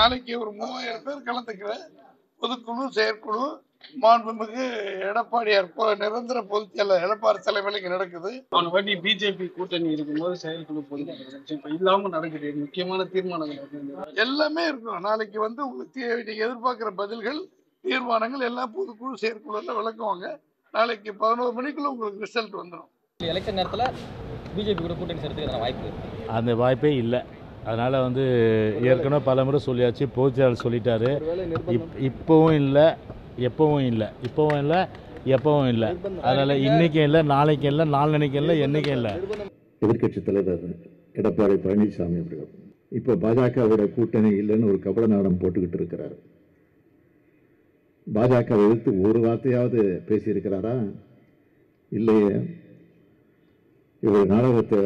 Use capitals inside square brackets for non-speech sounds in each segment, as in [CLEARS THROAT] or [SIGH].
நாளைக்கு ஒரு மூவாயிரம் பேர் கலந்துக்கிற பொதுக்குழு செயற்குழு மாண்புமிகு எடப்பாடியார் நிரந்தர பொதுச் செயலர் எடப்பாடி தலைமையில் நடக்குது அவன் வண்டி பிஜேபி கூட்டணி இருக்கும்போது செயற்குழு பொதுச் இப்ப இல்லாம நடக்குது முக்கியமான தீர்மானங்கள் எல்லாமே இருக்கும் நாளைக்கு வந்து உங்களுக்கு எதிர்பார்க்கிற பதில்கள் தீர்மானங்கள் எல்லா பொதுக்குழு செயற்குழுல விளக்குவாங்க நாளைக்கு பதினோரு மணிக்குள்ள உங்களுக்கு ரிசல்ட் வந்துடும் எலெக்ஷன் நேரத்தில் பிஜேபி கூட கூட்டணி சேர்த்துக்கிற வாய்ப்பு அந்த வாய்ப்பே இல்லை அதனால் வந்து ஏற்கனவே பல முறை சொல்லியாச்சு போச்சியால் சொல்லிட்டாரு இப் இப்போவும் இல்லை எப்போவும் இல்லை இப்போவும் இல்லை எப்பவும் இல்லை அதனால் இன்றைக்கும் இல்லை நாளைக்கும் இல்லை நினைக்கும் இல்லை என்றைக்கும் இல்லை எதிர்கட்சி தலைவர் எடப்பாடி பழனிசாமி அவர்கள் இப்போ பாஜகவோட கூட்டணி இல்லைன்னு ஒரு கபட நாடம் போட்டுக்கிட்டு இருக்கிறார் பாஜக எதிர்த்து ஒரு வார்த்தையாவது பேசியிருக்கிறாரா இல்லையே இவர் நாடகத்தை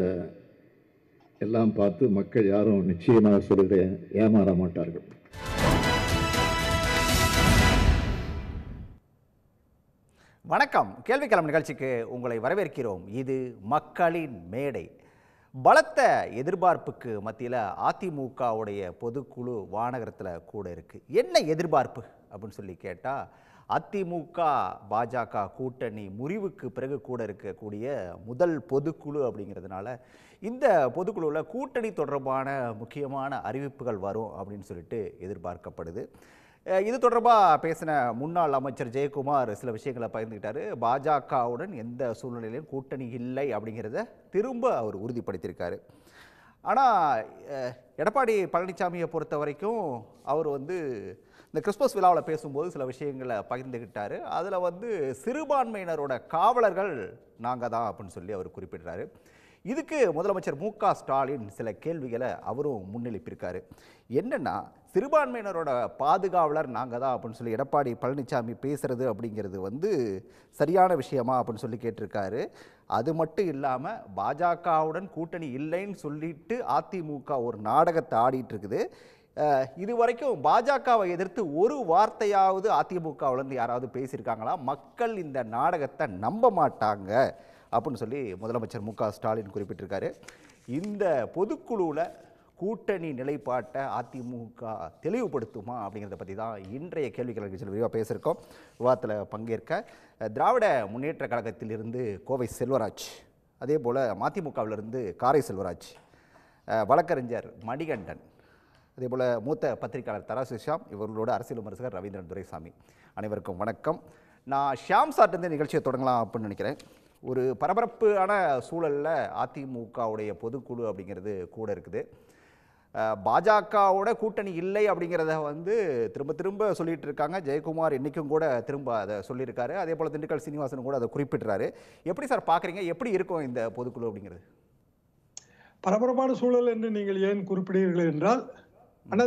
எல்லாம் பார்த்து மக்கள் யாரும் நிச்சயமாக சொல்கிறேன் ஏமாற மாட்டார்கள் வணக்கம் கேள்வி கிளம்பு நிகழ்ச்சிக்கு உங்களை வரவேற்கிறோம் இது மக்களின் மேடை பலத்த எதிர்பார்ப்புக்கு மத்தியில் அதிமுகவுடைய பொதுக்குழு வானகரத்தில் கூட இருக்குது என்ன எதிர்பார்ப்பு அப்படின்னு சொல்லி கேட்டால் அதிமுக பாஜக கூட்டணி முறிவுக்கு பிறகு கூட இருக்கக்கூடிய முதல் பொதுக்குழு அப்படிங்கிறதுனால இந்த பொதுக்குழுவில் கூட்டணி தொடர்பான முக்கியமான அறிவிப்புகள் வரும் அப்படின்னு சொல்லிட்டு எதிர்பார்க்கப்படுது இது தொடர்பாக பேசின முன்னாள் அமைச்சர் ஜெயக்குமார் சில விஷயங்களை பகிர்ந்துக்கிட்டாரு பாஜகவுடன் எந்த சூழ்நிலையிலும் கூட்டணி இல்லை அப்படிங்கிறத திரும்ப அவர் உறுதிப்படுத்தியிருக்காரு ஆனால் எடப்பாடி பழனிசாமியை பொறுத்த வரைக்கும் அவர் வந்து இந்த கிறிஸ்மஸ் விழாவில் பேசும்போது சில விஷயங்களை பகிர்ந்துக்கிட்டாரு அதில் வந்து சிறுபான்மையினரோட காவலர்கள் நாங்கள் தான் அப்படின்னு சொல்லி அவர் குறிப்பிடுறாரு இதுக்கு முதலமைச்சர் மு ஸ்டாலின் சில கேள்விகளை அவரும் முன்னெழுப்பியிருக்காரு என்னென்னா சிறுபான்மையினரோட பாதுகாவலர் நாங்கள் தான் அப்படின்னு சொல்லி எடப்பாடி பழனிசாமி பேசுகிறது அப்படிங்கிறது வந்து சரியான விஷயமா அப்படின்னு சொல்லி கேட்டிருக்காரு அது மட்டும் இல்லாமல் பாஜகவுடன் கூட்டணி இல்லைன்னு சொல்லிட்டு அதிமுக ஒரு நாடகத்தை ஆடிட்டு இருக்குது இது வரைக்கும் பாஜகவை எதிர்த்து ஒரு வார்த்தையாவது அதிமுகவிலேருந்து யாராவது பேசியிருக்காங்களா மக்கள் இந்த நாடகத்தை நம்ப மாட்டாங்க அப்படின்னு சொல்லி முதலமைச்சர் மு ஸ்டாலின் குறிப்பிட்டிருக்காரு இந்த பொதுக்குழுவில் கூட்டணி நிலைப்பாட்டை அதிமுக தெளிவுபடுத்துமா அப்படிங்கிறத பற்றி தான் இன்றைய கேள்வி நிகழ்ச்சியில் விரிவாக பேசியிருக்கோம் விவாதத்தில் பங்கேற்க திராவிட முன்னேற்ற கழகத்திலிருந்து கோவை செல்வராஜ் அதே போல் மதிமுகவிலிருந்து காரை செல்வராஜ் வழக்கறிஞர் மணிகண்டன் அதே போல் மூத்த பத்திரிகையாளர் தராசு ஷாம் இவர்களோட அரசியல் விமர்சகர் ரவீந்திரன் துரைசாமி அனைவருக்கும் வணக்கம் நான் ஷியாம் சார்ட்டிருந்து நிகழ்ச்சியை தொடங்கலாம் அப்படின்னு நினைக்கிறேன் ஒரு பரபரப்பான சூழலில் அதிமுகவுடைய பொதுக்குழு அப்படிங்கிறது கூட இருக்குது பாஜகவோட கூட்டணி இல்லை அப்படிங்கிறத வந்து திரும்ப திரும்ப சொல்லிட்டு இருக்காங்க ஜெயக்குமார் இன்றைக்கும் கூட திரும்ப அதை சொல்லியிருக்காரு அதே போல் திண்டுக்கல் சீனிவாசன் கூட அதை குறிப்பிட்றாரு எப்படி சார் பார்க்குறீங்க எப்படி இருக்கும் இந்த பொதுக்குழு அப்படிங்கிறது பரபரப்பான சூழல் என்று நீங்கள் ஏன் குறிப்பிடுகிறீர்கள் என்றால்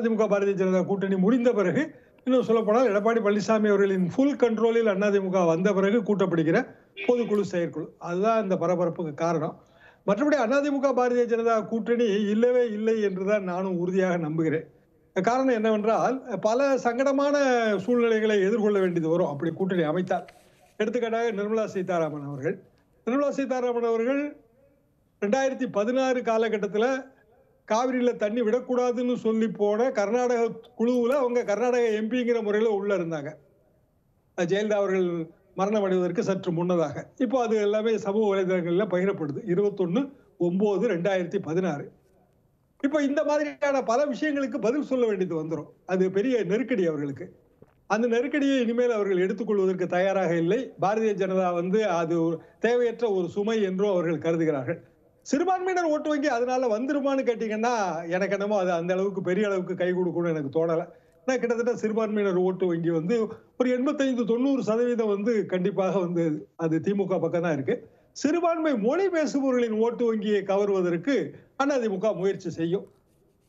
அதிமுக பாரதிய ஜனதா கூட்டணி முடிந்த பிறகு இன்னும் சொல்லப்போனால் எடப்பாடி பழனிசாமி அவர்களின் ஃபுல் கண்ட்ரோலில் அதிமுக வந்த பிறகு கூட்டப்படுகிற பொதுக்குழு செயற்குழு அதுதான் இந்த பரபரப்புக்கு காரணம் மற்றபடி அதிமுக பாரதிய ஜனதா கூட்டணி இல்லவே இல்லை என்றுதான் நானும் உறுதியாக நம்புகிறேன் காரணம் என்னவென்றால் பல சங்கடமான சூழ்நிலைகளை எதிர்கொள்ள வேண்டியது வரும் அப்படி கூட்டணி அமைத்தார் எடுத்துக்காட்டாக நிர்மலா சீதாராமன் அவர்கள் நிர்மலா சீதாராமன் அவர்கள் ரெண்டாயிரத்தி பதினாறு காலகட்டத்தில் காவிரியில் தண்ணி விடக்கூடாதுன்னு சொல்லி போன கர்நாடக குழுவில் அவங்க கர்நாடக எம்பிங்கிற முறையில் உள்ளே இருந்தாங்க ஜெயலலிதா அவர்கள் மரணம் அடைவதற்கு சற்று முன்னதாக இப்போ அது எல்லாமே சமூக வலைதளங்களில் பகிரப்படுது இருபத்தொன்று ஒம்பது ரெண்டாயிரத்தி பதினாறு இப்போ இந்த மாதிரியான பல விஷயங்களுக்கு பதில் சொல்ல வேண்டியது வந்துடும் அது பெரிய நெருக்கடி அவர்களுக்கு அந்த நெருக்கடியை இனிமேல் அவர்கள் எடுத்துக்கொள்வதற்கு தயாராக இல்லை பாரதிய ஜனதா வந்து அது தேவையற்ற ஒரு சுமை என்றும் அவர்கள் கருதுகிறார்கள் சிறுபான்மையினர் ஓட்டு வங்கி அதனால வந்துருமான்னு கேட்டீங்கன்னா எனக்கு என்னமோ அது அந்த அளவுக்கு பெரிய அளவுக்கு கை கொடுக்கணும்னு எனக்கு தோணலை கிட்டத்தட்ட சிறுபான்மையினர் ஓட்டு வங்கி வந்து ஒரு எண்பத்தைந்து தொண்ணூறு சதவீதம் வந்து கண்டிப்பாக வந்து அது திமுக பக்கம் தான் இருக்கு சிறுபான்மை மொழி பேசுபவர்களின் ஓட்டு வங்கியை கவர்வதற்கு அதிமுக முயற்சி செய்யும்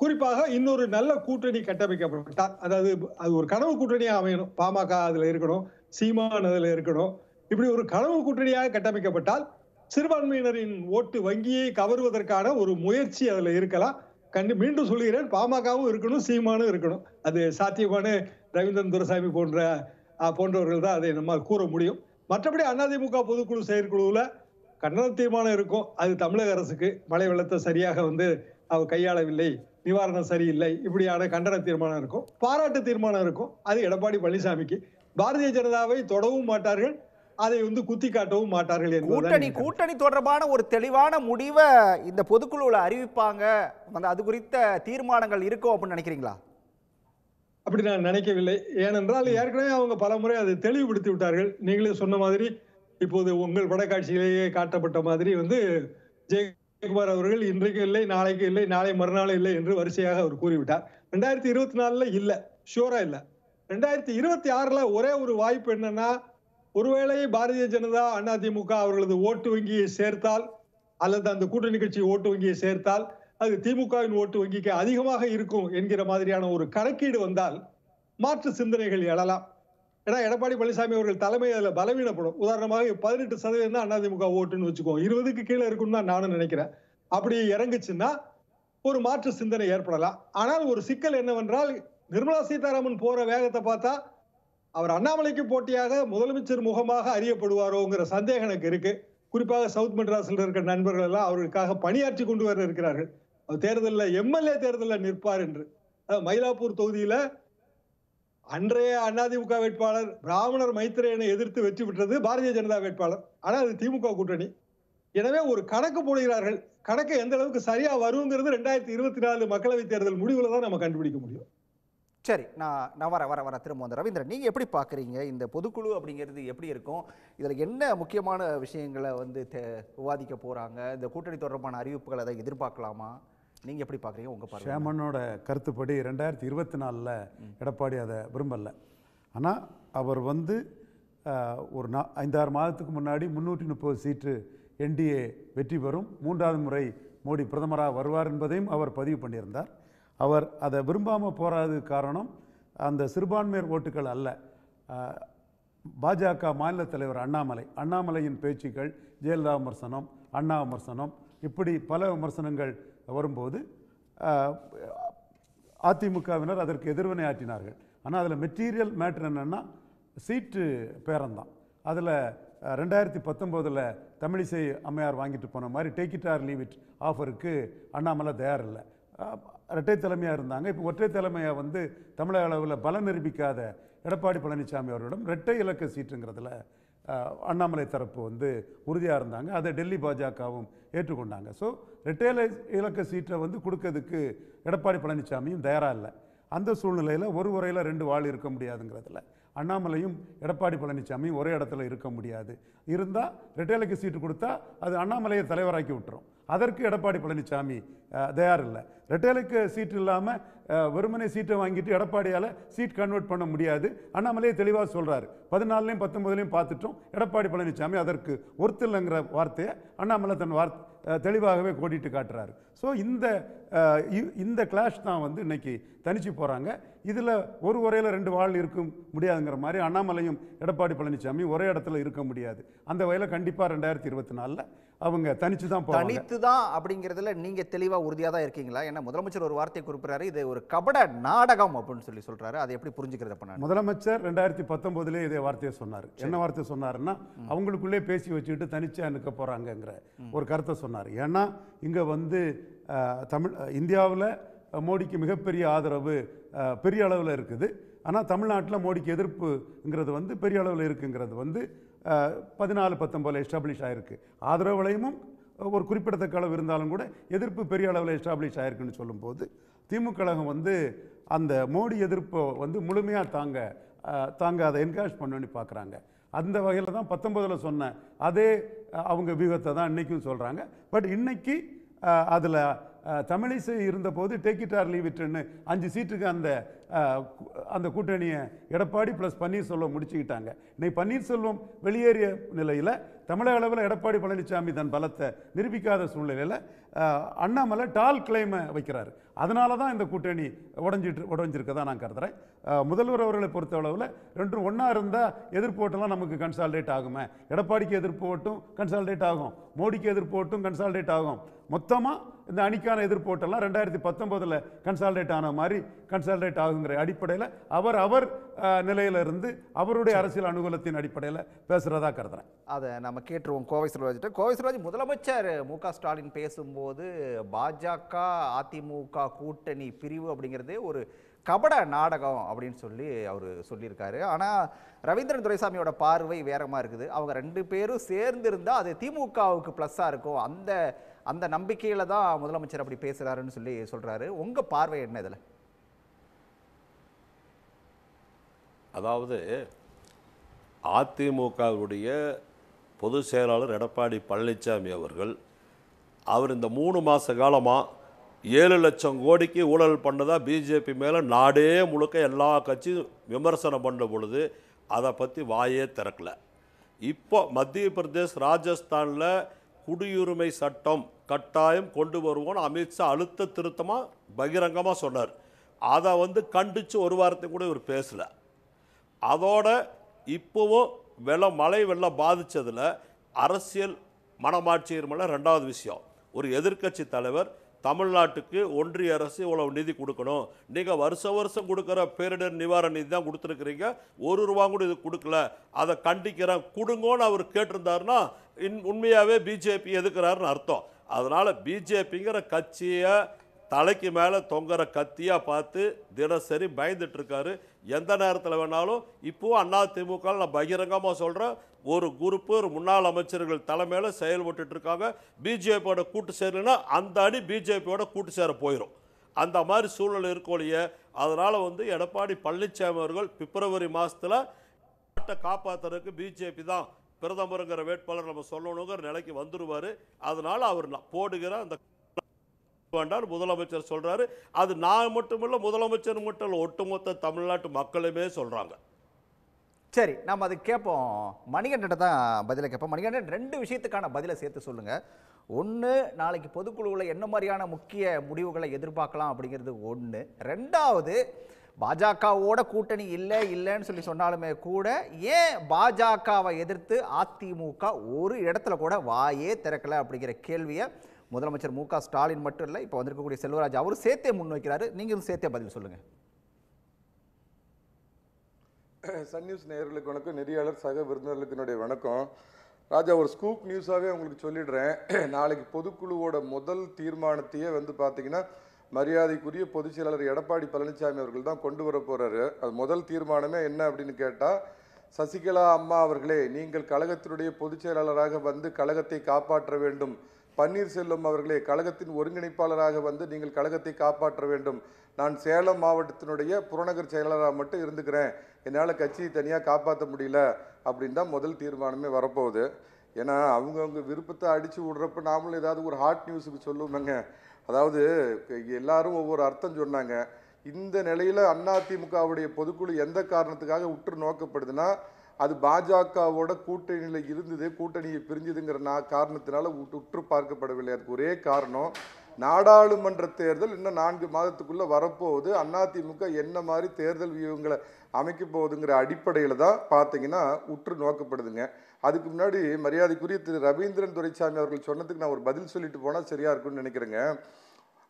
குறிப்பாக இன்னொரு நல்ல கூட்டணி கட்டமைக்கப்பட்டால் அதாவது அது ஒரு கனவு கூட்டணியாக அமையணும் பாமக அதுல இருக்கணும் சீமான் அதுல இருக்கணும் இப்படி ஒரு கனவு கூட்டணியாக கட்டமைக்கப்பட்டால் சிறுபான்மையினரின் ஓட்டு வங்கியை கவருவதற்கான ஒரு முயற்சி அதுல இருக்கலாம் கண்டு மீண்டும் சொல்கிறேன் பாமகவும் இருக்கணும் சீமானும் இருக்கணும் அது சாத்தியமான ரவீந்திரன் துரசாமி போன்ற போன்றவர்கள் தான் அதை நம்ம கூற முடியும் மற்றபடி அதிமுக பொதுக்குழு செயற்குழுவில் கண்டன தீர்மானம் இருக்கும் அது தமிழக அரசுக்கு மழை வெள்ளத்தை சரியாக வந்து அவர் கையாளவில்லை நிவாரணம் சரியில்லை இப்படியான கண்டன தீர்மானம் இருக்கும் பாராட்டு தீர்மானம் இருக்கும் அது எடப்பாடி பழனிசாமிக்கு பாரதிய ஜனதாவை தொடவும் மாட்டார்கள் அதை வந்து குத்தி காட்டவும் மாட்டார்கள் கூட்டணி கூட்டணி தொடர்பான ஒரு தெளிவான முடிவை இந்த பொதுக்குழுவில் அறிவிப்பாங்க அந்த அது குறித்த தீர்மானங்கள் இருக்கும் அப்படின்னு நினைக்கிறீங்களா அப்படி நான் நினைக்கவில்லை ஏனென்றால் ஏற்கனவே அவங்க பல முறை அதை தெளிவுபடுத்தி விட்டார்கள் நீங்களே சொன்ன மாதிரி இப்போது உங்கள் படக்காட்சியிலேயே காட்டப்பட்ட மாதிரி வந்து ஜெயக்குமார் அவர்கள் இன்றைக்கு இல்லை நாளைக்கு இல்லை நாளை மறுநாள் இல்லை என்று வரிசையாக அவர் கூறிவிட்டார் ரெண்டாயிரத்தி இருபத்தி நாலுல இல்லை ஷூரா இல்லை ரெண்டாயிரத்தி இருபத்தி ஆறுல ஒரே ஒரு வாய்ப்பு என்னன்னா ஒருவேளை பாரதிய ஜனதா அதிமுக அவர்களது ஓட்டு வங்கியை சேர்த்தால் அல்லது அந்த கூட்டணி கட்சி ஓட்டு வங்கியை சேர்த்தால் அது திமுகவின் ஓட்டு வங்கிக்கு அதிகமாக இருக்கும் என்கிற மாதிரியான ஒரு கணக்கீடு வந்தால் மாற்று சிந்தனைகள் எழலாம் ஏன்னா எடப்பாடி பழனிசாமி அவர்கள் தலைமை அதில் பலவீனப்படும் உதாரணமாக பதினெட்டு சதவீதம் தான் அதிமுக ஓட்டுன்னு வச்சுக்கோம் இருபதுக்கு கீழே இருக்கும்னு தான் நானும் நினைக்கிறேன் அப்படி இறங்குச்சுன்னா ஒரு மாற்று சிந்தனை ஏற்படலாம் ஆனால் ஒரு சிக்கல் என்னவென்றால் நிர்மலா சீதாராமன் போற வேகத்தை பார்த்தா அவர் அண்ணாமலைக்கு போட்டியாக முதலமைச்சர் முகமாக அறியப்படுவாரோங்கிற சந்தேகம் எனக்கு இருக்கு குறிப்பாக சவுத் மெட்ராஸில் இருக்கிற நண்பர்கள் எல்லாம் அவர்களுக்காக பணியாற்றி கொண்டு வர இருக்கிறார்கள் அவர் தேர்தலில் எம்எல்ஏ தேர்தலில் நிற்பார் என்று மயிலாப்பூர் தொகுதியில் அன்றைய அதிமுக வேட்பாளர் பிராமணர் மைத்திரையனை எதிர்த்து வெற்றி பெற்றது பாரதிய ஜனதா வேட்பாளர் ஆனால் அது திமுக கூட்டணி எனவே ஒரு கணக்கு போடுகிறார்கள் கணக்கு எந்த அளவுக்கு சரியா வருங்கிறது ரெண்டாயிரத்தி இருபத்தி நாலு மக்களவைத் தேர்தல் முடிவுல தான் நம்ம கண்டுபிடிக்க முடியும் சரி நான் நான் வர வர வர திரும்ப வந்து ரவீந்திரன் நீங்கள் எப்படி பார்க்குறீங்க இந்த பொதுக்குழு அப்படிங்கிறது எப்படி இருக்கும் இதில் என்ன முக்கியமான விஷயங்களை வந்து விவாதிக்க போகிறாங்க இந்த கூட்டணி தொடர்பான அறிவிப்புகளை அதை எதிர்பார்க்கலாமா நீங்கள் எப்படி பார்க்குறீங்க உங்கள் பார்வை சேமனோட கருத்துப்படி ரெண்டாயிரத்தி இருபத்தி நாலில் எடப்பாடி அதை விரும்பலை ஆனால் அவர் வந்து ஒரு நா ஐந்தாறு மாதத்துக்கு முன்னாடி முந்நூற்றி முப்பது சீட்டு என்டிஏ வெற்றி பெறும் மூன்றாவது முறை மோடி பிரதமராக வருவார் என்பதையும் அவர் பதிவு பண்ணியிருந்தார் அவர் அதை விரும்பாமல் போகிறது காரணம் அந்த சிறுபான்மையர் ஓட்டுகள் அல்ல பாஜக மாநில தலைவர் அண்ணாமலை அண்ணாமலையின் பேச்சுக்கள் ஜெயலலிதா விமர்சனம் அண்ணா விமர்சனம் இப்படி பல விமர்சனங்கள் வரும்போது அதிமுகவினர் அதற்கு எதிர்வினை ஆற்றினார்கள் ஆனால் அதில் மெட்டீரியல் மேட்ரு என்னென்னா சீட்டு பேரந்தான் அதில் ரெண்டாயிரத்தி பத்தொம்போதில் தமிழிசை அம்மையார் வாங்கிட்டு போன மாதிரி take it or leave it ஆஃபருக்கு அண்ணாமலை தயார் இல்லை இரட்டை தலைமையாக இருந்தாங்க இப்போ ஒற்றை தலைமையாக வந்து தமிழக அளவில் பலம் நிரூபிக்காத எடப்பாடி பழனிசாமி அவர்களிடம் இரட்டை இலக்க சீட்டுங்கிறதுல அண்ணாமலை தரப்பு வந்து உறுதியாக இருந்தாங்க அதை டெல்லி பாஜகவும் ஏற்றுக்கொண்டாங்க ஸோ இரட்டை இலக்க சீட்டை வந்து கொடுக்கறதுக்கு எடப்பாடி பழனிசாமியும் தயாராக இல்லை அந்த சூழ்நிலையில் ஒரு உரையில் ரெண்டு வாழ் இருக்க முடியாதுங்கிறதுல அண்ணாமலையும் எடப்பாடி பழனிசாமியும் ஒரே இடத்துல இருக்க முடியாது இருந்தால் இலக்க சீட்டு கொடுத்தா அது அண்ணாமலையை தலைவராக்கி விட்டுரும் அதற்கு எடப்பாடி பழனிசாமி தயார் இல்லை ரெட்டேலுக்கு சீட் இல்லாமல் வெறுமனை சீட்டை வாங்கிட்டு எடப்பாடியால் சீட் கன்வெர்ட் பண்ண முடியாது அண்ணாமலையே தெளிவாக சொல்கிறார் பதினாலையும் பத்தொன்பதுலையும் பார்த்துட்டோம் எடப்பாடி பழனிசாமி அதற்கு ஒருத்தில்லைங்கிற வார்த்தையை அண்ணாமலை தன் வார்த்தை தெளிவாகவே கோடிட்டு காட்டுறாரு ஸோ இந்த இந்த கிளாஷ் தான் வந்து இன்னைக்கு தனிச்சு போகிறாங்க இதில் ஒரு உரையில் ரெண்டு வாழ் இருக்க முடியாதுங்கிற மாதிரி அண்ணாமலையும் எடப்பாடி பழனிசாமி ஒரே இடத்துல இருக்க முடியாது அந்த வகையில் கண்டிப்பாக ரெண்டாயிரத்தி இருபத்தி நாலில் அவங்க தனித்து தான் தனித்து தான் அப்படிங்கிறதுல நீங்கள் தெளிவாக உறுதியாக தான் இருக்கீங்களா ஏன்னா முதலமைச்சர் ஒரு வார்த்தையை குறிப்பிட்றாரு இது ஒரு கபட நாடகம் அப்படின்னு சொல்லி சொல்கிறாரு அதை எப்படி புரிஞ்சுக்கிறது பண்ண முதலமைச்சர் ரெண்டாயிரத்தி பத்தொம்போதுலேயே இதே வார்த்தையை சொன்னார் என்ன வார்த்தை சொன்னாருன்னா அவங்களுக்குள்ளே பேசி வச்சுக்கிட்டு தனிச்சாக நிற்க போகிறாங்கங்கிற ஒரு கருத்தை சொன்னார் ஏன்னா இங்கே வந்து தமிழ் இந்தியாவில் மோடிக்கு மிகப்பெரிய ஆதரவு பெரிய அளவில் இருக்குது ஆனால் தமிழ்நாட்டில் மோடிக்கு எதிர்ப்புங்கிறது வந்து பெரிய அளவில் இருக்குங்கிறது வந்து பதினாலு பத்தொம்பதில் எஸ்டாப்ளிஷ் ஆகிருக்கு ஆதரவு வளையமும் ஒரு குறிப்பிடத்தக்க அளவு இருந்தாலும் கூட எதிர்ப்பு பெரிய அளவில் எஸ்டாப்ளிஷ் ஆகிருக்குன்னு சொல்லும்போது திமுக கழகம் வந்து அந்த மோடி எதிர்ப்பை வந்து முழுமையாக தாங்க தாங்க அதை என்கரேஜ் பண்ணணும்னு பார்க்குறாங்க அந்த வகையில் தான் பத்தொன்பதில் சொன்ன அதே அவங்க வியூகத்தை தான் இன்றைக்கும் சொல்கிறாங்க பட் இன்றைக்கி அதில் தமிழிசை இருந்தபோது டேக் இட் ஆர் லீவ் இட்டுன்னு அஞ்சு சீட்டுக்கு அந்த அந்த கூட்டணியை எடப்பாடி ப்ளஸ் பன்னீர்செல்வம் முடிச்சுக்கிட்டாங்க இன்னைக்கு பன்னீர்செல்வம் வெளியேறிய நிலையில் தமிழக அளவில் எடப்பாடி பழனிசாமி தன் பலத்தை நிரூபிக்காத சூழ்நிலையில் அண்ணாமலை டால் கிளைமை வைக்கிறார் அதனால தான் இந்த கூட்டணி உடஞ்சிட்டு உடஞ்சிருக்கதா நான் கருதுறேன் முதல்வர் அவர்களை பொறுத்த அளவில் ரெண்டும் ஒன்றா இருந்தால் எதிர்ப்பு ஓட்டெல்லாம் நமக்கு கன்சால்டேட் ஆகுமே எடப்பாடிக்கு எதிர்ப்பு ஓட்டும் கன்சால்டேட் ஆகும் மோடிக்கு எதிர்ப்பு ஓட்டும் கன்சால்டேட் ஆகும் மொத்தமாக இந்த அணிக்கான எதிர்ப்போட்டெல்லாம் ரெண்டாயிரத்தி பத்தொம்போதில் கன்சால்டேட் ஆன மாதிரி கன்சால்டேட் ஆகுங்கிற அடிப்படையில் அவர் அவர் நிலையிலிருந்து அவருடைய அரசியல் அனுகூலத்தின் அடிப்படையில் பேசுகிறதா கருதுறேன் அதை நம்ம கேட்டுருவோம் கோவை செல்வராஜ்கிட்ட கோவை சிவராஜ் முதலமைச்சர் மு க ஸ்டாலின் பேசும்போது பாஜக அதிமுக கூட்டணி பிரிவு அப்படிங்கிறதே ஒரு கபட நாடகம் அப்படின்னு சொல்லி அவர் சொல்லியிருக்காரு ஆனால் ரவீந்திரன் துரைசாமியோட பார்வை வேறமாக இருக்குது அவங்க ரெண்டு பேரும் சேர்ந்து இருந்தால் அது திமுகவுக்கு ப்ளஸ்ஸாக இருக்கும் அந்த அந்த நம்பிக்கையில் தான் முதலமைச்சர் அப்படி பேசுகிறாருன்னு சொல்லி சொல்கிறாரு உங்கள் பார்வை என்ன இதில் அதாவது அதிமுகவுடைய பொதுச் செயலாளர் எடப்பாடி பழனிசாமி அவர்கள் அவர் இந்த மூணு மாத காலமாக ஏழு லட்சம் கோடிக்கு ஊழல் பண்ணதாக பிஜேபி மேலே நாடே முழுக்க எல்லா கட்சியும் விமர்சனம் பண்ண பொழுது அதை பற்றி வாயே திறக்கலை இப்போ மத்திய பிரதேஷ் ராஜஸ்தானில் குடியுரிமை சட்டம் கட்டாயம் கொண்டு வருவோம்னு அமித்ஷா அழுத்த திருத்தமாக பகிரங்கமாக சொன்னார் அதை வந்து கண்டித்து ஒரு வாரத்தை கூட இவர் பேசலை அதோட இப்போவும் வெள்ளம் மழை வெள்ளம் பாதித்ததில் அரசியல் மனமாட்சியர் மேலே ரெண்டாவது விஷயம் ஒரு எதிர்க்கட்சி தலைவர் தமிழ்நாட்டுக்கு ஒன்றிய அரசு இவ்வளவு நிதி கொடுக்கணும் நீங்கள் வருஷ வருஷம் கொடுக்குற பேரிடர் நிவாரண நிதி தான் கொடுத்துருக்குறீங்க ஒரு ரூபா கூட இது கொடுக்கல அதை கண்டிக்கிறேன் கொடுங்கன்னு அவர் கேட்டிருந்தாருன்னா இன் உண்மையாகவே பிஜேபி எதுக்குறாருன்னு அர்த்தம் அதனால் பிஜேபிங்கிற கட்சியை தலைக்கு மேலே தொங்குற கத்தியாக பார்த்து தினசரி பயந்துட்டுருக்காரு எந்த நேரத்தில் வேணாலும் இப்போவும் அண்ணா திமுக நான் பகிரங்கமாக சொல்கிறேன் ஒரு குரூப்பு ஒரு முன்னாள் அமைச்சர்கள் தலைமையில் செயல்பட்டுருக்காங்க பிஜேபியோட கூட்டு சேரலைன்னா அந்த அணி பிஜேபியோட கூட்டு சேர போயிடும் அந்த மாதிரி சூழ்நிலை இருக்கொழிய அதனால் வந்து எடப்பாடி பழனிசாமி அவர்கள் பிப்ரவரி மாதத்தில் நாட்டை காப்பாற்றுறதுக்கு பிஜேபி தான் பிரதமருங்கிற வேட்பாளர் நம்ம சொல்லணுங்கிற நிலைக்கு வந்துடுவார் அதனால் அவர் போடுகிற அந்த வேண்டாம் முதலமைச்சர் சொல்கிறாரு அது நான் மட்டுமில்ல முதலமைச்சர் மட்டும் இல்லை ஒட்டுமொத்த தமிழ்நாட்டு மக்களுமே சொல்கிறாங்க சரி நம்ம அது கேட்போம் மணிகண்டன்ட்ட தான் பதிலை கேட்போம் மணிகண்டன் ரெண்டு விஷயத்துக்கான பதிலை சேர்த்து சொல்லுங்கள் ஒன்று நாளைக்கு பொதுக்குழுவில் என்ன மாதிரியான முக்கிய முடிவுகளை எதிர்பார்க்கலாம் அப்படிங்கிறது ஒன்று ரெண்டாவது பாஜகவோட கூட்டணி இல்லை இல்லைன்னு சொல்லி சொன்னாலுமே கூட ஏன் பாஜகவை எதிர்த்து அதிமுக ஒரு இடத்துல கூட வாயே திறக்கலை அப்படிங்கிற கேள்வியை முதலமைச்சர் மு ஸ்டாலின் மட்டும் இல்லை இப்போ வந்திருக்கக்கூடிய செல்வராஜ் அவரும் சேர்த்தே முன்வைக்கிறாரு நீங்களும் சேர்த்தே பதில் சொல்லுங்கள் சன் நியூஸ் நேயர்களுக்கு வணக்கம் நெறியாளர் சக விருந்தினர்களுக்கு வணக்கம் ராஜா ஒரு ஸ்கூப் நியூஸாகவே உங்களுக்கு சொல்லிடுறேன் நாளைக்கு பொதுக்குழுவோட முதல் தீர்மானத்தையே வந்து பார்த்தீங்கன்னா மரியாதைக்குரிய பொதுச் செயலாளர் எடப்பாடி பழனிசாமி அவர்கள் தான் கொண்டு வர போகிறாரு அது முதல் தீர்மானமே என்ன அப்படின்னு கேட்டால் சசிகலா அம்மா அவர்களே நீங்கள் கழகத்தினுடைய பொதுச் செயலாளராக வந்து கழகத்தை காப்பாற்ற வேண்டும் பன்னீர்செல்வம் அவர்களே கழகத்தின் ஒருங்கிணைப்பாளராக வந்து நீங்கள் கழகத்தை காப்பாற்ற வேண்டும் நான் சேலம் மாவட்டத்தினுடைய புறநகர் செயலாளராக மட்டும் இருந்துக்கிறேன் என்னால் கட்சியை தனியாக காப்பாற்ற முடியல அப்படின்னு தான் முதல் தீர்மானமே வரப்போகுது ஏன்னா அவங்கவுங்க விருப்பத்தை அடித்து விடுறப்ப நாமளும் ஏதாவது ஒரு ஹாட் நியூஸுக்கு சொல்லுவோமேங்க அதாவது எல்லாரும் ஒவ்வொரு அர்த்தம் சொன்னாங்க இந்த நிலையில் அதிமுகவுடைய பொதுக்குழு எந்த காரணத்துக்காக உற்று நோக்கப்படுதுன்னா அது பாஜகவோட கூட்டணியில் இருந்தது கூட்டணியை பிரிஞ்சதுங்கிற நா காரணத்தினால உற்று பார்க்கப்படவில்லை அதுக்கு ஒரே காரணம் நாடாளுமன்ற தேர்தல் இன்னும் நான்கு மாதத்துக்குள்ளே வரப்போகுது அதிமுக என்ன மாதிரி தேர்தல் வியூகங்களை அமைக்க போகுதுங்கிற அடிப்படையில் தான் பார்த்தீங்கன்னா உற்று நோக்கப்படுதுங்க அதுக்கு முன்னாடி மரியாதைக்குரிய திரு ரவீந்திரன் துரைசாமி அவர்கள் சொன்னதுக்கு நான் ஒரு பதில் சொல்லிட்டு போனால் சரியாக இருக்கும்னு நினைக்கிறேங்க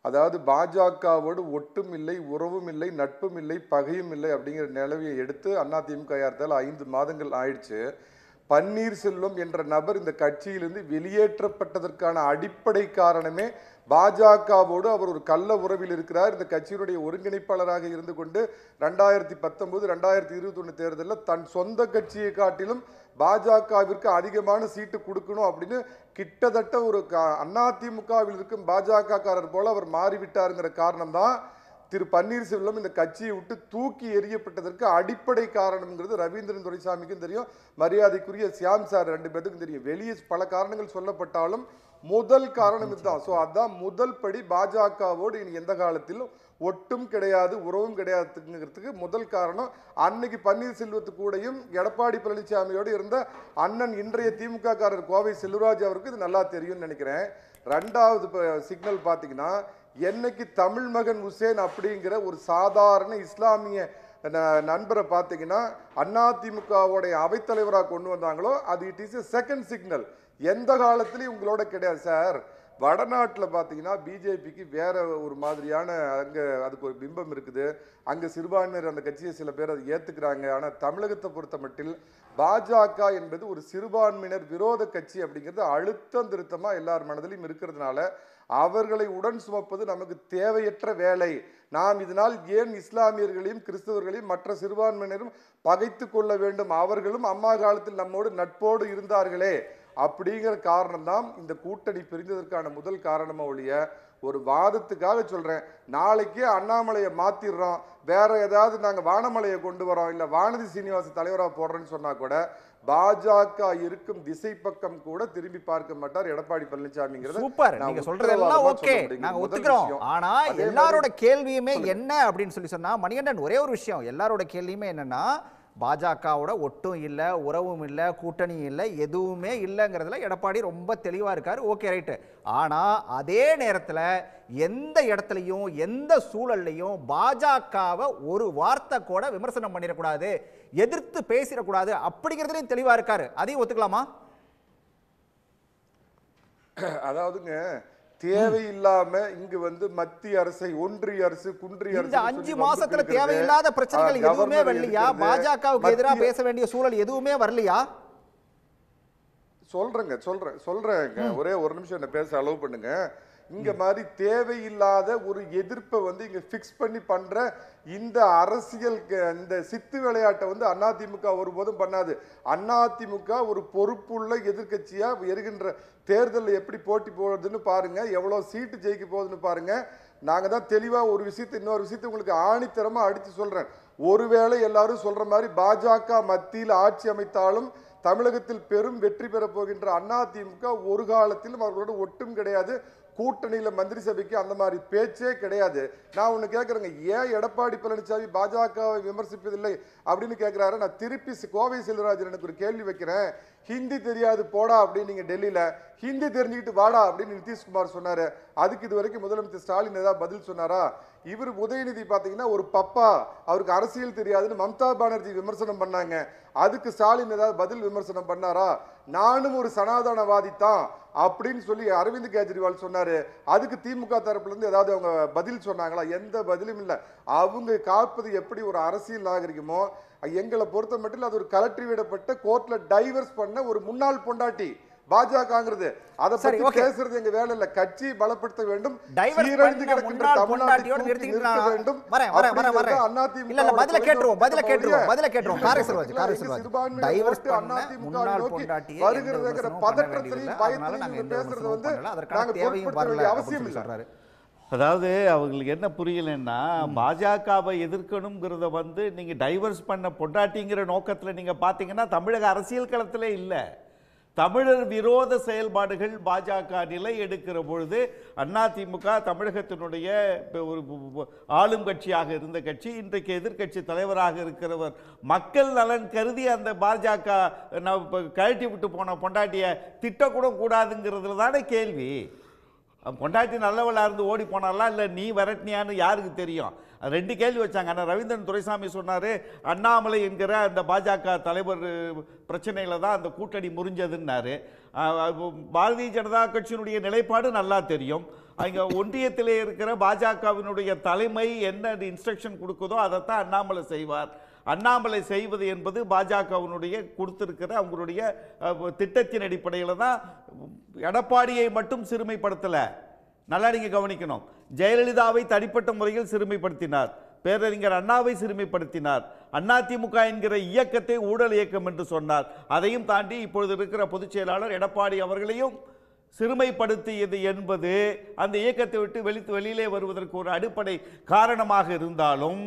அதாவது பாஜகவோடு ஒட்டும் இல்லை உறவும் இல்லை நட்பும் இல்லை பகையும் இல்லை அப்படிங்கிற நிலவையை எடுத்து அண்ணா திமுக யார்த்தால் ஐந்து மாதங்கள் ஆயிடுச்சு பன்னீர்செல்வம் என்ற நபர் இந்த கட்சியிலிருந்து வெளியேற்றப்பட்டதற்கான அடிப்படை காரணமே பாஜகவோடு அவர் ஒரு கள்ள உறவில் இருக்கிறார் இந்த கட்சியினுடைய ஒருங்கிணைப்பாளராக இருந்து கொண்டு ரெண்டாயிரத்தி பத்தொன்பது ரெண்டாயிரத்தி இருபத்தி ஒன்று தேர்தலில் தன் சொந்த கட்சியை காட்டிலும் பாஜகவிற்கு அதிகமான சீட்டு கொடுக்கணும் அப்படின்னு கிட்டத்தட்ட ஒரு அதிமுகவில் இருக்கும் பாஜகக்காரர் போல அவர் மாறிவிட்டாருங்கிற காரணம் தான் திரு பன்னீர்செல்வம் இந்த கட்சியை விட்டு தூக்கி எறியப்பட்டதற்கு அடிப்படை காரணம்ங்கிறது ரவீந்திரன் துரைசாமிக்கும் தெரியும் மரியாதைக்குரிய சியாம் சார் ரெண்டு பேருக்கும் தெரியும் வெளியே பல காரணங்கள் சொல்லப்பட்டாலும் முதல் காரணம் இதுதான் ஸோ அதுதான் முதல் படி பாஜகவோடு இனி எந்த காலத்திலும் ஒட்டும் கிடையாது உறவும் கிடையாதுங்கிறதுக்கு முதல் காரணம் அன்னைக்கு பன்னீர்செல்வத்து கூடையும் எடப்பாடி பழனிசாமியோடு இருந்த அண்ணன் இன்றைய திமுககாரர் கோவை செல்வராஜ் அவருக்கு இது நல்லா தெரியும்னு நினைக்கிறேன் ரெண்டாவது சிக்னல் பார்த்தீங்கன்னா என்னைக்கு தமிழ் மகன் உசேன் அப்படிங்கிற ஒரு சாதாரண இஸ்லாமிய நண்பரை பார்த்தீங்கன்னா அதிமுகவுடைய அவைத்தலைவராக கொண்டு வந்தாங்களோ அது it is a second signal எந்த காலத்திலையும் உங்களோட கிடையாது சார் வடநாட்டில் பார்த்தீங்கன்னா பிஜேபிக்கு வேற ஒரு மாதிரியான அங்கே அதுக்கு ஒரு பிம்பம் இருக்குது அங்கே சிறுபான்மையர் அந்த கட்சியை சில பேர் அதை ஏற்றுக்கிறாங்க ஆனால் தமிழகத்தை பொறுத்த மட்டில் பாஜக என்பது ஒரு சிறுபான்மையினர் விரோத கட்சி அப்படிங்கிறது அழுத்தம் திருத்தமாக எல்லார் மனதிலையும் இருக்கிறதுனால அவர்களை உடன் சுமப்பது நமக்கு தேவையற்ற வேலை நாம் இதனால் ஏன் இஸ்லாமியர்களையும் கிறிஸ்தவர்களையும் மற்ற சிறுபான்மையினரும் பகைத்து கொள்ள வேண்டும் அவர்களும் அம்மா காலத்தில் நம்மோடு நட்போடு இருந்தார்களே அப்படிங்கிற காரணம் தான் இந்த கூட்டணி பிரிந்ததற்கான முதல் காரணமாக ஒழிய ஒரு வாதத்துக்காக சொல்கிறேன் நாளைக்கே அண்ணாமலையை மாற்றிடுறோம் வேற ஏதாவது நாங்கள் வானமலையை கொண்டு வரோம் இல்லை வானதி சீனிவாச தலைவராக போடுறோன்னு சொன்னால் கூட பாஜக இருக்கும் திசை பக்கம் கூட திரும்பி பார்க்க மாட்டார் எடப்பாடி பழனிசாமிங்கிறது சூப்பர் நீங்க ஓகே நாங்க ஒத்துக்கிறோம் ஆனா எல்லாரோட கேள்வியுமே என்ன அப்படின்னு சொல்லி சொன்னா மணிகண்டன் ஒரே ஒரு விஷயம் எல்லாரோட கேள்வியுமே என்னன்னா பாஜகவோட ஒட்டும் இல்லை உறவும் இல்லை கூட்டணி இல்லை எதுவுமே இல்லைங்கிறதுல எடப்பாடி ரொம்ப தெளிவாக இருக்கார் ஓகே ரைட்டு ஆனால் அதே நேரத்தில் எந்த இடத்துலையும் எந்த சூழல்லையும் பாஜகவை ஒரு வார்த்தை கூட விமர்சனம் பண்ணிடக்கூடாது எதிர்த்து பேசிடக்கூடாது அப்படிங்கிறதுலையும் தெளிவாக இருக்கார் அதையும் ஒத்துக்கலாமா அதாவதுங்க தேவையில்லாம இங்கு வந்து மத்திய அரசை ஒன்றிய அரசு குன்றிய அரசு அஞ்சு மாசத்துல தேவையில்லாத பிரச்சனைகள் எதுவுமே வரலையா பாஜகவுக்கு எதிராக பேச வேண்டிய சூழல் எதுவுமே வரலையா சொல்றேங்க சொல்றேன் சொல்றேங்க ஒரே ஒரு நிமிஷம் என்ன பேச அலோவ் பண்ணுங்க இங்க மாதிரி தேவையில்லாத ஒரு எதிர்ப்பை வந்து இங்க பிக்ஸ் பண்ணி பண்ற இந்த அரசியல் இந்த சித்து விளையாட்டை வந்து அதிமுக ஒருபோதும் பண்ணாது அதிமுக ஒரு பொறுப்புள்ள எதிர்கட்சியா எருகின்ற தேர்தலில் எப்படி போட்டி போடுறதுன்னு பாருங்க எவ்வளோ சீட்டு ஜெயிக்க போகுதுன்னு பாருங்க நாங்கள் தான் தெளிவாக ஒரு விஷயத்தை இன்னொரு விஷயத்தை உங்களுக்கு ஆணித்தரமாக அடித்து சொல்கிறேன் ஒருவேளை எல்லாரும் சொல்கிற மாதிரி பாஜக மத்தியில் ஆட்சி அமைத்தாலும் தமிழகத்தில் பெரும் வெற்றி பெறப் போகின்ற அதிமுக ஒரு காலத்திலும் அவர்களோட ஒட்டும் கிடையாது கூட்டணியில் மந்திரி சபைக்கு அந்த மாதிரி பேச்சே கிடையாது நான் ஒன்று கேட்குறேங்க ஏன் எடப்பாடி பழனிசாமி பாஜகவை விமர்சிப்பதில்லை அப்படின்னு கேட்குறாரு நான் திருப்பி கோவை செல்வராஜன் எனக்கு ஒரு கேள்வி வைக்கிறேன் ஹிந்தி தெரியாது போடா அப்படின்னு நீங்கள் டெல்லியில் ஹிந்தி தெரிஞ்சுக்கிட்டு வாடா அப்படின்னு நிதிஷ்குமார் சொன்னார் அதுக்கு இது வரைக்கும் முதலமைச்சர் ஸ்டாலின் ஏதாவது பதில் சொன்னாரா இவர் உதயநிதி பார்த்தீங்கன்னா ஒரு பப்பா அவருக்கு அரசியல் தெரியாதுன்னு மம்தா பானர்ஜி விமர்சனம் பண்ணாங்க அதுக்கு ஸ்டாலின் ஏதாவது பதில் விமர்சனம் பண்ணாரா நானும் ஒரு சனாதனவாதி தான் அப்படின்னு சொல்லி அரவிந்த் கெஜ்ரிவால் சொன்னார் அதுக்கு திமுக தரப்புலேருந்து ஏதாவது அவங்க பதில் சொன்னாங்களா எந்த பதிலும் இல்லை அவங்க காப்பது எப்படி ஒரு அரசியல் நாகரிகமோ எங்களை பொறுத்த மட்டும் அது ஒரு கலற்றி விடப்பட்ட கோர்ட்டில் டைவர்ஸ் பண்ண ஒரு முன்னாள் பொண்டாட்டி பாஜகங்கிறது அதை பத்தி பேசுறது எங்க வேலை இல்ல கட்சி பலப்படுத்த வேண்டும் சீரழிந்து கிடக்கின்ற தமிழ்நாட்டை நிறுத்த வேண்டும் அதிமுக பதில கேட்டுருவோம் பதில கேட்டுருவோம் பதில கேட்டுருவோம் காரை செல்வாஜ் காரை செல்வாஜ் டைவர்ஸ் பண்ண முன்னாள் வருகிறதுங்கிற பதற்றத்திலையும் பயத்திலையும் பேசுறது வந்து நாங்க தேவையும் அவசியம் சொல்றாரு அதாவது அவங்களுக்கு என்ன புரியலன்னா பாஜகவை எதிர்க்கணுங்கிறத வந்து நீங்கள் டைவர்ஸ் பண்ண பொண்டாட்டிங்கிற நோக்கத்தில் நீங்கள் பார்த்தீங்கன்னா தமிழக அரசியல் களத்தில் இல்லை தமிழர் விரோத செயல்பாடுகள் பாஜக நிலை எடுக்கிற பொழுது அதிமுக தமிழகத்தினுடைய ஒரு ஆளும் கட்சியாக இருந்த கட்சி இன்றைக்கு எதிர்கட்சி தலைவராக இருக்கிறவர் மக்கள் நலன் கருதி அந்த பாஜக கழட்டி விட்டு போன பொண்டாட்டியை திட்டக்கூட கூடாதுங்கிறதுல தானே கேள்வி பொண்டாட்டி நல்லவளாக இருந்து ஓடி போனாலாம் இல்லை நீ வரட்டினியான்னு யாருக்கு தெரியும் ரெண்டு கேள்வி வச்சாங்க ஆனால் ரவீந்திரன் துரைசாமி சொன்னார் அண்ணாமலை என்கிற அந்த பாஜக தலைவர் பிரச்சனையில் தான் அந்த கூட்டணி முறிஞ்சதுன்னாரு பாரதிய ஜனதா கட்சியினுடைய நிலைப்பாடு நல்லா தெரியும் அங்கே ஒன்றியத்தில் இருக்கிற பாஜகவினுடைய தலைமை என்ன இன்ஸ்ட்ரக்ஷன் கொடுக்குதோ அதைத்தான் அண்ணாமலை செய்வார் அண்ணாமலை செய்வது என்பது பாஜகவினுடைய கொடுத்துருக்கிற அவங்களுடைய திட்டத்தின் அடிப்படையில் தான் எடப்பாடியை மட்டும் சிறுமைப்படுத்தலை நல்லா நீங்கள் கவனிக்கணும் ஜெயலலிதாவை தனிப்பட்ட முறையில் சிறுமைப்படுத்தினார் பேரறிஞர் அண்ணாவை சிறுமைப்படுத்தினார் அதிமுக என்கிற இயக்கத்தை ஊழல் இயக்கம் என்று சொன்னார் அதையும் தாண்டி இப்பொழுது இருக்கிற பொதுச் செயலாளர் எடப்பாடி அவர்களையும் சிறுமைப்படுத்தியது என்பது அந்த இயக்கத்தை விட்டு வெளி வெளியிலே வருவதற்கு ஒரு அடிப்படை காரணமாக இருந்தாலும்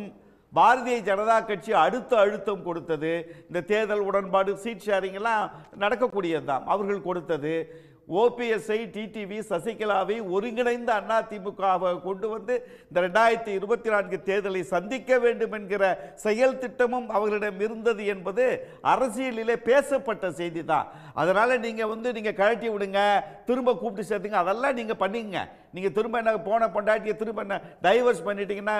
பாரதிய ஜனதா கட்சி அடுத்த அழுத்தம் கொடுத்தது இந்த தேர்தல் உடன்பாடு சீட் ஷேரிங் எல்லாம் நடக்கக்கூடியது தான் அவர்கள் கொடுத்தது ஓபிஎஸ்ஐ டிடிவி சசிகலாவை ஒருங்கிணைந்த அண்ணா திமுகவை கொண்டு வந்து இந்த ரெண்டாயிரத்தி இருபத்தி நான்கு தேர்தலை சந்திக்க வேண்டும் என்கிற செயல் திட்டமும் அவர்களிடம் இருந்தது என்பது அரசியலிலே பேசப்பட்ட செய்தி தான் அதனால் நீங்கள் வந்து நீங்கள் கழட்டி விடுங்க திரும்ப கூப்பிட்டு சேர்த்துங்க அதெல்லாம் நீங்கள் பண்ணிக்கங்க நீங்கள் திரும்ப என்ன போன பொண்டாட்டியை திரும்ப என்ன டைவர்ஸ் பண்ணிட்டீங்கன்னா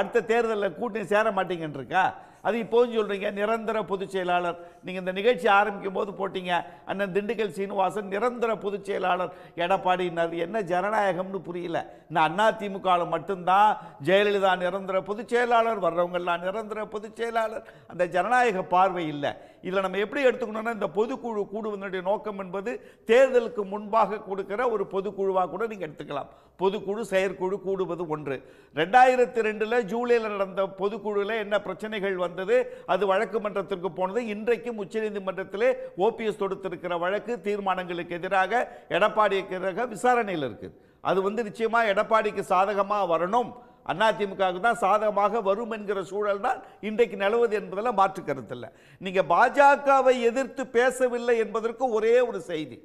அடுத்த தேர்தலில் கூட்டணி சேர மாட்டீங்கன்றிருக்கா அது இப்போதும் சொல்கிறீங்க நிரந்தர பொதுச் செயலாளர் நீங்கள் இந்த நிகழ்ச்சி ஆரம்பிக்கும் போது போட்டிங்க அண்ணன் திண்டுக்கல் சீனிவாசன் நிரந்தர பொதுச் செயலாளர் எடப்பாடினார் என்ன ஜனநாயகம்னு புரியல இந்த திமுகவில் மட்டும்தான் ஜெயலலிதா நிரந்தர பொதுச் செயலாளர் வர்றவங்கெல்லாம் நிரந்தர பொதுச் செயலாளர் அந்த ஜனநாயக பார்வை இல்லை இதில் நம்ம எப்படி எடுத்துக்கணும்னா இந்த பொதுக்குழு கூடுவதனுடைய நோக்கம் என்பது தேர்தலுக்கு முன்பாக கொடுக்கிற ஒரு பொதுக்குழுவாக கூட நீங்கள் எடுத்துக்கலாம் பொதுக்குழு செயற்குழு கூடுவது ஒன்று ரெண்டாயிரத்தி ரெண்டில் ஜூலையில் நடந்த பொதுக்குழுவில் என்ன பிரச்சனைகள் வந்தது அது வழக்கு மன்றத்திற்கு போனது இன்றைக்கும் உச்சநீதிமன்றத்தில் ஓபிஎஸ் தொடுத்திருக்கிற வழக்கு தீர்மானங்களுக்கு எதிராக எடப்பாடிக்கு எதிராக விசாரணையில் இருக்குது அது வந்து நிச்சயமாக எடப்பாடிக்கு சாதகமாக வரணும் அதிமுகவுக்கு தான் சாதகமாக வரும் என்கிற சூழல் தான் இன்றைக்கு நிலவுது என்பதெல்லாம் மாற்று கருத்தில்லை நீங்கள் பாஜகவை எதிர்த்து பேசவில்லை என்பதற்கு ஒரே ஒரு செய்தி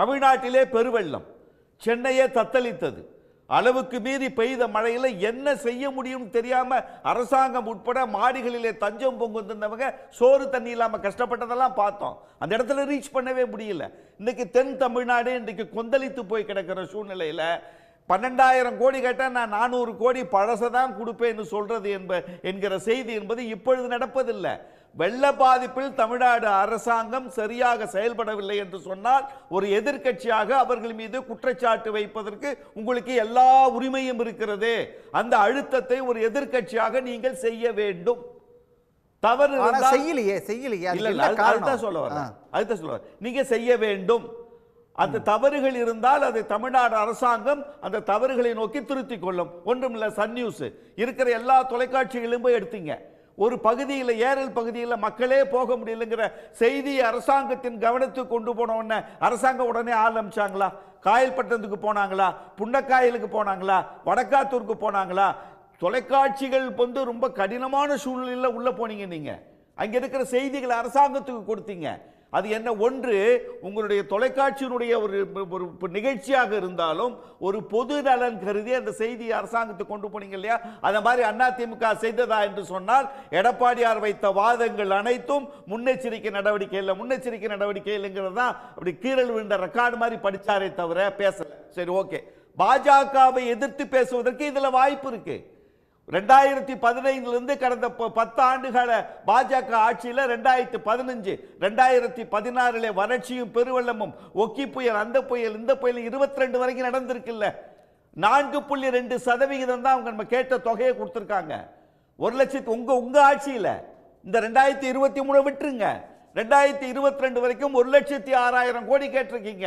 தமிழ்நாட்டிலே பெருவெள்ளம் சென்னையே தத்தளித்தது அளவுக்கு மீறி பெய்த மழையில் என்ன செய்ய முடியும் தெரியாமல் அரசாங்கம் உட்பட மாடிகளிலே தஞ்சம் பொங்குந்திருந்தவங்க சோறு தண்ணி இல்லாமல் கஷ்டப்பட்டதெல்லாம் பார்த்தோம் அந்த இடத்துல ரீச் பண்ணவே முடியல இன்றைக்கி தென் தமிழ்நாடு இன்றைக்கு கொந்தளித்து போய் கிடக்கிற சூழ்நிலையில் பன்னெண்டாயிரம் கோடி கேட்டால் நான் நானூறு கோடி பழசை தான் கொடுப்பேன்னு சொல்றது என்ப என்கிற செய்தி என்பது இப்பொழுது நடப்பதில்லை வெள்ள பாதிப்பில் தமிழ்நாடு அரசாங்கம் சரியாக செயல்படவில்லை என்று சொன்னால் ஒரு எதிர்கட்சியாக அவர்கள் மீது குற்றச்சாட்டு வைப்பதற்கு உங்களுக்கு எல்லா உரிமையும் இருக்கிறது அந்த அழுத்தத்தை ஒரு எதிர்கட்சியாக நீங்கள் செய்ய வேண்டும் தவறு செய்யலையே செய்யலையே அதுதான் சொல்ல வர அதுதான் சொல்ல வர நீங்க செய்ய வேண்டும் அந்த தவறுகள் இருந்தால் அதை தமிழ்நாடு அரசாங்கம் அந்த தவறுகளை நோக்கி திருத்தி கொள்ளும் ஒன்றும் இல்லை சன் நியூஸ் இருக்கிற எல்லா தொலைக்காட்சிகளும் போய் எடுத்தீங்க ஒரு பகுதியில் ஏரல் பகுதியில் மக்களே போக முடியலைங்கிற செய்தி அரசாங்கத்தின் கவனத்துக்கு கொண்டு போன உடனே அரசாங்கம் உடனே ஆரம்பிச்சாங்களா காயல்பட்டினத்துக்கு போனாங்களா புண்டக்காயலுக்கு போனாங்களா வடக்காத்தூருக்கு போனாங்களா தொலைக்காட்சிகள் வந்து ரொம்ப கடினமான சூழ்நிலையில் உள்ளே போனீங்க நீங்கள் அங்கே இருக்கிற செய்திகளை அரசாங்கத்துக்கு கொடுத்தீங்க அது என்ன ஒன்று உங்களுடைய தொலைக்காட்சியினுடைய ஒரு ஒரு நிகழ்ச்சியாக இருந்தாலும் ஒரு பொது நலன் கருதி அந்த செய்தியை அரசாங்கத்தை கொண்டு போனீங்க இல்லையா அந்த மாதிரி அதிமுக செய்ததா என்று சொன்னால் எடப்பாடியார் வைத்த வாதங்கள் அனைத்தும் முன்னெச்சரிக்கை நடவடிக்கை இல்லை முன்னெச்சரிக்கை நடவடிக்கை இல்லைங்கிறது தான் அப்படி கீழல் விழுந்த ரெக்கார்டு மாதிரி படித்தாரே தவிர பேசலை சரி ஓகே பாஜகவை எதிர்த்து பேசுவதற்கு இதில் வாய்ப்பு இருக்குது ரெண்டாயிரத்தி பதினைந்துலேருந்து கடந்த பத்து ஆண்டுகால பாஜக ஆட்சியில் ரெண்டாயிரத்தி பதினஞ்சு ரெண்டாயிரத்தி பதினாறில் வறட்சியும் பெருவெள்ளமும் ஒக்கி புயல் அந்த புயல் இந்த புயல் இருபத்தி ரெண்டு வரைக்கும் நடந்திருக்குல்ல நான்கு புள்ளி ரெண்டு சதவிகிதம் தான் அவங்க நம்ம கேட்ட தொகையை கொடுத்துருக்காங்க ஒரு லட்சத்து உங்கள் உங்கள் ஆட்சியில் இந்த ரெண்டாயிரத்தி இருபத்தி மூணு விட்டுருங்க ரெண்டாயிரத்தி இருபத்தி ரெண்டு வரைக்கும் ஒரு லட்சத்தி ஆறாயிரம் கோடி கேட்டிருக்கீங்க